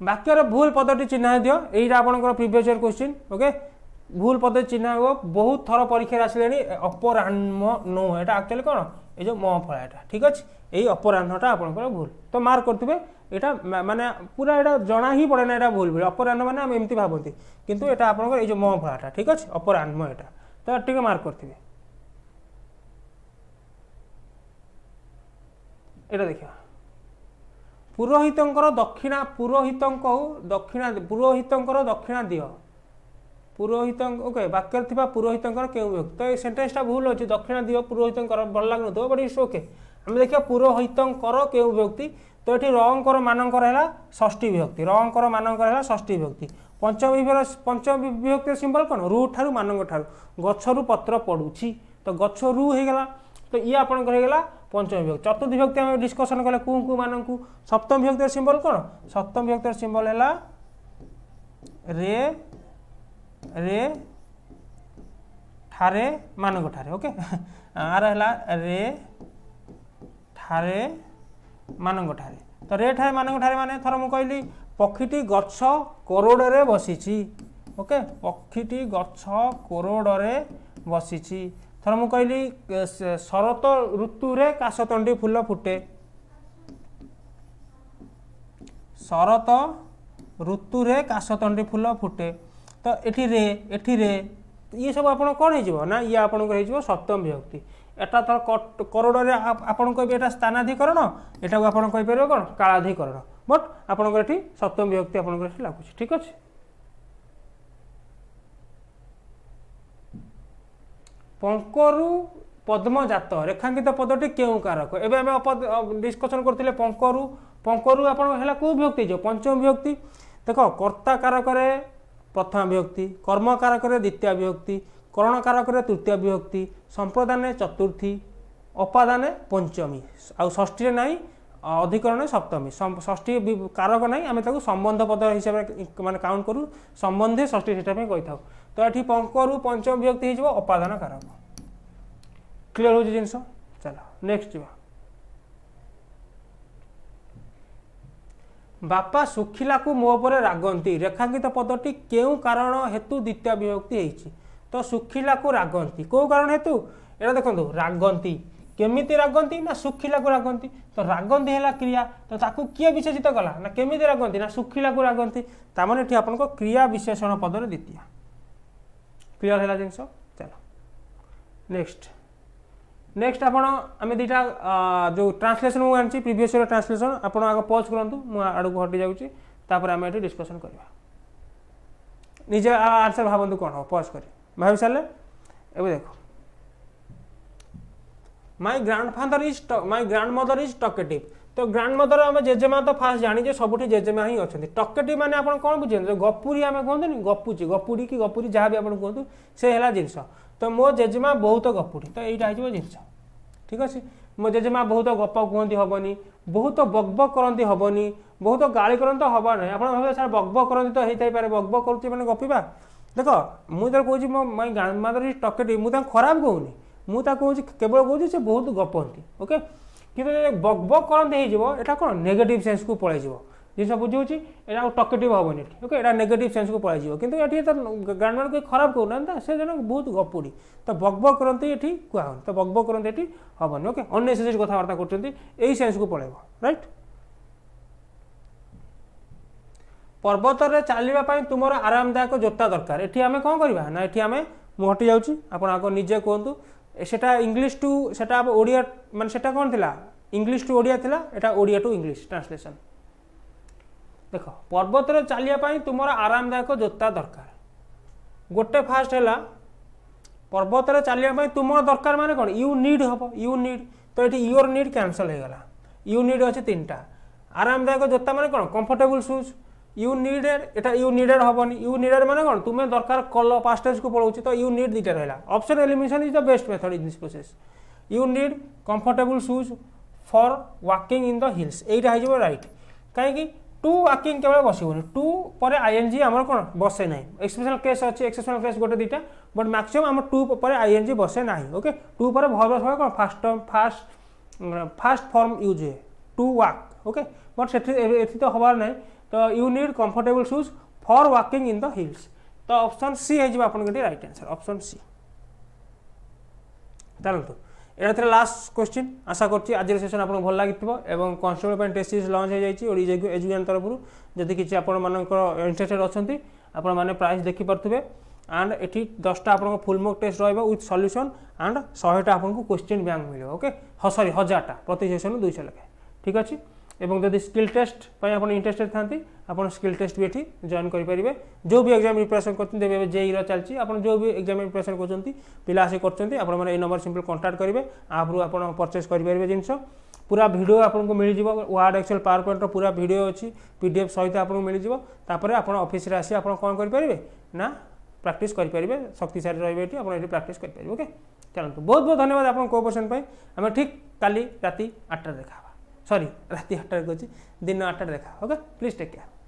বাক্যর ভুল পদটি চিহ্না দিও এইটা আপনার প্রিভিয়স ইয়ার কোশ্চিন ওকে ভুল পদটি চিহ্না হব বহু থর পরীক্ষায় আসলে অপরাহ্ন নৌ এটা আকচুয়ালি কোণ এই যে ম ফলা এটা ঠিক আছে এই অপরাহ্নটা আপনার ভুল তো মার্ক করতে এটা মানে পুরা এটা জনা হি পড়ে না এটা ভুল ভুল অপরাহ্ন মানে আমি এমতি ভাবতে কিন্তু এটা আপনার এই যে ম ফলাটা ঠিক আছে অপরাহ্ন এটা তো টিকে মার্ক করতে এটা দেখা ପୁରୋହିତଙ୍କର ଦକ୍ଷିଣା ପୁରୋହିତଙ୍କ ଦକ୍ଷିଣା ପୁରୋହିତଙ୍କର ଦକ୍ଷିଣା ଦିଅ ପୁରୋହିତଙ୍କ ଓକେ ବାକ୍ୟରେ ଥିବା ପୁରୋହିତଙ୍କର କେଉଁ ବିଭକ୍ତ ଏ ସେଣ୍ଟେନ୍ସଟା ଭୁଲ ଅଛି ଦକ୍ଷିଣା ଦିଅ ପୁରୋହିତଙ୍କର ଭଲ ଲାଗୁନଥିବ ବଟ୍ ଇଟ୍ସ ଓକେ ଆମେ ଦେଖିବା ପୁରୋହିତଙ୍କର କେଉଁ ବ୍ୟକ୍ତି ତ ଏଠି ରଙ୍କର ମାନଙ୍କର ହେଲା ଷଷ୍ଠୀ ବିଭକ୍ତି ରଙ୍କର ମାନଙ୍କର ହେଲା ଷଷ୍ଠୀ ବ୍ୟକ୍ତି ପଞ୍ଚମ ପଞ୍ଚମ ବିଭକ୍ତିର ସିମ୍ବଲ କ'ଣ ରୁ ଠାରୁ ମାନଙ୍କ ଠାରୁ ଗଛରୁ ପତ୍ର ପଡ଼ୁଛି ତ ଗଛ ରୁ ହେଇଗଲା ତ ଇଏ ଆପଣଙ୍କର ହେଇଗଲା পঞ্চম বিভক্তি চতুর্থ বিভক্তি আমি ডিসকসন কলে কু কু মানুষ সপ্তম বিভক্তির সিম্বল কোণ সপ্তম বিভক্তির সিম্বল হল রে রে ঠারে মানুষ ঠারে ওকে আর হল রে ঠারে মানুষ ঠারে তো রে ঠারে মানুষ ঠারে মানে থর মু কহিলি পক্ষীটি গছ কোরোডরে বসিছি ওকে পক্ষীটি গছ কোরোডরে বসিছি ଥରେ ମୁଁ କହିଲି ଶରତ ଋତୁରେ କାଶତଣ୍ଡି ଫୁଲ ଫୁଟେ ଶରତ ଋତୁରେ କାଶତଣ୍ଡି ଫୁଲ ଫୁଟେ ତ ଏଠି ରେ ଏଠି ରେ ଇଏ ସବୁ ଆପଣ କ'ଣ ହେଇଯିବ ନା ଇଏ ଆପଣଙ୍କର ହେଇଯିବ ସପ୍ତମ ବିଭକ୍ତି ଏଟା ଥର କରୋଡ଼ରେ ଆପଣ କହିବେ ଏଟା ସ୍ଥାନାଧିକରଣ ଏଟାକୁ ଆପଣ କହିପାରିବେ କ'ଣ କାଳାଧିକରଣ ବଟ୍ ଆପଣଙ୍କର ଏଠି ସପ୍ତମ ବିଭକ୍ତି ଆପଣଙ୍କର ଏଠି ଲାଗୁଛି ଠିକ୍ ଅଛି পঙ্করু পদ্মজাত রেখাঙ্কিত পদটি কেউ কারক এবে আমি ডিসকসন করলে পঙ্করু পঙ্করু আপনার হল কেউ বিভক্তি যে পঞ্চম বিভক্তি দেখ কর্তা কারকরে প্রথম বিভক্তি কর্ম কারকরে দ্বিতীয় বিভক্তি করণ কারকরে তৃতীয় বিভক্তি সম্প্রদানে চতুর্থী অপাদানে পঞ্চমী আষ্ঠী নাই অধিকরণে সপ্তমী ষষ্ঠী কারক নাই আমি তাকে সম্বন্ধ পদ হিসাবে মানে কাউন্ট করু সম্বন্ধে ষষ্ঠী সেটা পাই কই থাকি ତ ଏଠି ପଙ୍କରୁ ପଞ୍ଚମ ବିଭକ୍ତି ହେଇଯିବ ଅପାଦାନ କାରକ କ୍ଲିଅର ହେଉଛି ଜିନିଷ ଚାଲ ନେକ୍ସଟ ଯିବା ବାପା ଶୁଖିଲାକୁ ମୋ ଉପରେ ରାଗନ୍ତି ରେଖାଙ୍କିତ ପଦଟି କେଉଁ କାରଣ ହେତୁ ଦ୍ୱିତୀୟ ବିଭକ୍ତି ହେଇଛି ତ ଶୁଖିଲାକୁ ରାଗନ୍ତି କେଉଁ କାରଣ ହେତୁ ଏଇଟା ଦେଖନ୍ତୁ ରାଗନ୍ତି କେମିତି ରାଗନ୍ତି ନା ଶୁଖିଲାକୁ ରାଗନ୍ତି ତ ରାଗନ୍ତି ହେଲା କ୍ରିୟା ତ ତାକୁ କିଏ ବିଶେଷିତ କଲା ନା କେମିତି ରାଗନ୍ତି ନା ଶୁଖିଲାକୁ ରାଗନ୍ତି ତା ମାନେ ଏଠି ଆପଣଙ୍କ କ୍ରିୟା ବିଶେଷଣ ପଦରେ ଦ୍ୱିତୀୟ क्लीयर है जिनस चल नेक्स्ट नेक्स्ट आपण दुटा जो ट्रांसलेसन मग आणी प्रिभस इयर ट्रान्सलेसन आपण आग पज करतो मग आडक हटि जापर आम ଆମେ ଏଠି ଡିସ୍କସନ୍ କରିବା ନିଜେ ଆନ୍ସର୍ ଭାବନ୍ତୁ କ'ଣ ହେବ ପଜ୍ କରି ଭାବି ସାରିଲେ ଏବେ ଦେଖ my grandfather is my grandmother is তো ଗ୍ରାଣ୍ଡମଦର ଆମେ ଜେଜେମା ତ ଫାଷ୍ଟ ଜାଣିଛେ ସବୁଠି ଜେଜେମା ହିଁ ଅଛନ୍ତି ଟକେଟି ମାନେ ଆପଣ କ'ଣ ବୁଝନ୍ତି ଗପୁରୀ ଆମେ କୁହନ୍ତୁନି ଗପୁଛି ଗପୁରୀ କି ଗପୁରୀ ଯାହା ବି ଆପଣ କୁହନ୍ତୁ ସେ ହେଲା ଜିନିଷ ତ ମୋ ଜେଜେମା ବହୁତ ଗପୁରୀ ତ ଏଇଟା ହେଇଯିବ ଜିନିଷ ଠିକ୍ ଅଛି ମୋ ଜେଜେମା ବହୁତ ଗପ କୁହନ୍ତି ହେବନି ବହୁତ ବକବକ କରନ୍ତି ହେବନି ବହୁତ ଗାଳି କରନ୍ତି ତ ହେବ ନାହିଁ ଆପଣ ଭାବିବେ ସାର୍ ବକବକ କରନ୍ତି ତ ହେଇଥାଇପାରେ ବକବକ କରୁଛି ମାନେ ଗପିବା ଦେଖ ମୁଁ ଯେତେବେଳେ କହୁଛି ମୋ ମାଇ ଗ୍ରାଣ୍ଡମାଦର ଟକେଟି ମୁଁ ତାଙ୍କୁ ଖରାପ କହୁନି ମୁଁ ତାକୁ କହୁଛି କେବଳ କହୁଛି ସେ ବହୁତ ଗପନ୍ତି ଓକେ কিন্তু বକ୍ ବକ୍ କରନ୍ତି ହେଇଯିବ ଏଇଟା କ'ଣ ନେଗେଟିଭ୍ ସେନ୍ସକୁ ପଳାଇଯିବ ଜିନିଷ ବୁଝିହେଉଛି ଏଇଟା ଆଉ ଟକେଟିଭ୍ ହେବନି ଓକେ ଏଇଟା ନେଗେଟିଭ୍ ସେନ୍ସକୁ ପଳାଇଯିବ କିନ୍ତୁ ଏଠି ତ ଗ୍ରାଣ୍ଡମାନ୍ କେହି ଖରାପ କରୁନାହାନ୍ତି ସେ ଜଣେ ବହୁତ ଗପୁଡ଼ି ତ ବକ୍ ବକ୍ କରନ୍ତି ଏଠି କୁହାହେଉନି ତ ବକ୍ ବକ୍ କରନ୍ତି ଏଠି ହେବନି ଓକେ ଅନ୍ନେସେସରି କଥାବାର୍ତ୍ତା କରୁଛନ୍ତି ଏଇ ସେନ୍ସକୁ ପଳାଇବ ରାଇଟ୍ ପର୍ବତରେ ଚାଲିବା ପାଇଁ ତୁମର ଆରାମଦାୟକ ଜୋତା ଦରକାର ଏଠି ଆମେ କ'ଣ କରିବା ନା ଏଠି ଆମେ ମୁଁ ହଟି ଯାଉଛି ଆପଣ ଆଗ ନିଜେ କୁହନ୍ତୁ সেটা ইংলিশ টু সেটা ଓଡ଼ିଆ ମାନେ ସେଟା କ'ଣ ଥିଲା ଇଂଲିଶ ଟୁ ଓଡ଼ିଆ ଥିଲା ଏଇଟା ଓଡ଼ିଆ ଟୁ ଇଂଲିଶ ଟ୍ରାନ୍ସଲେସନ୍ ଦେଖ ପର୍ବତରେ ଚାଲିବା ପାଇଁ ତୁମର ଆରାମଦାୟକ ଜୋତା ଦରକାର ଗୋଟେ ଫାଷ୍ଟ ହେଲା ପର୍ବତରେ ଚାଲିବା ପାଇଁ ତୁମର ଦରକାର ମାନେ କ'ଣ ୟୁ ନିଡ୍ ହେବ ୟୁ ନିଡ୍ ତ ଏଠି ୟୁର ନିଡ୍ କ୍ୟାନସଲ୍ ହୋଇଗଲା ୟୁ ନିଡ୍ ଅଛି ତିନିଟା ଆରାମଦାୟକ ଜୋତା ମାନେ କ'ଣ କମ୍ଫର୍ଟେବୁଲ୍ ସୁଜ୍ ୟୁ ନିଡ଼େଡ଼ ଏଇଟା ୟୁ ନିଡ଼େଡ଼ ହେବନି ୟୁ ନିଡ଼େଡ଼ ମାନେ କ'ଣ ତୁମେ ଦରକାର କଲ ପାଷ୍ଟ ଟେନ୍ସକୁ ପଳାଉଛି ତ ୟୁ ନିଡ଼୍ ଦୁଇଟା ରହିଲା option elimination is the best method in this process you need comfortable shoes for walking in the hills ଏଇଟା ହେଇଯିବ ରାଇଟ୍ କାହିଁକି টু ওয়াকিং কেবল বসবনি টু পরে আইএনজি আমার কোন বসে না এক্সেপশনাল কেস আছে এক্সেপশনাল কেস গোটে দুইটা বট ম্যাক্সিমাম আমার টু পরে আইএনজি বসে না ওকে টু পরে ভাবে ভাবে কোন first first first form use হুয়ে টু ওয়াক ওকে বট সেটি এটি তো হবার নাই तो you need comfortable shoes for walking in the hills तो ऑप्शन सी हो रईट आंसर ऑप्शन सी ଚାଲନ୍ତୁ ଏଇଟା ଥିଲା ଲାଷ୍ଟ କ୍ୱେଶ୍ଚିନ୍ ଆଶା କରୁଛି ଆଜିର ସେସନ୍ ଆପଣଙ୍କୁ ଭଲ ଲାଗିଥିବ ଏବଂ କନଷ୍ଟେବଲ୍ ପାଇଁ ଟେଷ୍ଟ ସିରିଜ୍ ଲଞ୍ଚ ହୋଇଯାଇଛି ଓଡ଼ିଆ ଏଜୁକେସନ୍ ତରଫରୁ ଯଦି କିଛି ଆପଣମାନଙ୍କର ଇଣ୍ଟରେଷ୍ଟେଡ୍ ଅଛନ୍ତି ଆପଣମାନେ ପ୍ରାଇସ୍ ଦେଖିପାରୁଥିବେ ଆଣ୍ଡ ଏଠି ଦଶଟା ଆପଣଙ୍କ ଫୁଲ୍ ମକ୍ ଟେଷ୍ଟ ରହିବ ୱିଥ୍ ସଲ୍ୟୁସନ୍ ଆଣ୍ଡ ଶହେଟା ଆପଣଙ୍କୁ କ୍ୱେଶ୍ଚିନ୍ ବ୍ୟାଙ୍କ ମିଳିବ ଓକେ ହଁ ସରି ହଜାରଟା ପ୍ରତି ସେସନ୍ ଦୁଇଶହ ଲେଖାଏଁ ଠିକ୍ ଅଛି এবং যদি স্কিল টেস্ট ପାଇଁ ଆପଣ ଇଣ୍ଟରେଷ୍ଟେଡ୍ ଥାନ୍ତି ଆପଣ ସ୍କିଲ୍ ଟେଷ୍ଟ ବି ଏଠି ଜଏନ୍ କରିପାରିବେ ଯେଉଁ ବି ଏକ୍ଜାମ୍ ପ୍ରିପାରେସନ୍ କରୁଛନ୍ତି ଏବେ ଜେଇର ଚାଲିଛି ଆପଣ ଯେଉଁ ବି ଏକ୍ଜାମ୍ ପ୍ରିପାରେସନ୍ କରୁଛନ୍ତି ପିଲା ଆସି କରୁଛନ୍ତି ଆପଣମାନେ ଏଇ ନମ୍ବର ସିମ୍ପଲ୍ କଣ୍ଟାକ୍ଟ କରିବେ ଆପ୍ରୁ ଆପଣ ପରଚେସ୍ କରିପାରିବେ ଜିନିଷ ପୁରା ଭିଡ଼ିଓ ଆପଣଙ୍କୁ ମିଳିଯିବ ୱାର୍ଡ଼ ଏକ୍ସେଲ୍ ପାୱାର ପଏଣ୍ଟର ପୁରା ଭିଡ଼ିଓ ଅଛି ପି ଡି ଏଫ୍ ସହିତ ଆପଣଙ୍କୁ ମିଳିଯିବ ତାପରେ ଆପଣ ଅଫିସରେ ଆସି ଆପଣ କ'ଣ କରିପାରିବେ ନା ପ୍ରାକ୍ଟିସ୍ କରିପାରିବେ ଶକ୍ତିଶାଳୀ ରହିବେ ଏଠି ଆପଣ ଏଠି ପ୍ରାକ୍ଟିସ୍ କରିପାରିବେ ଓକେ ଚାଲନ୍ତୁ ବହୁତ ବହୁତ ଧନ୍ୟବାଦ ଆପଣଙ୍କ କୋପରେସନ୍ ପାଇଁ ଆମେ ଠିକ୍ କାଲି ରାତି ଆଠଟାରେ ଦେଖା ହେବା सरी रात आठटार दिन आठटे देखा ओके प्लीज टेक् केयर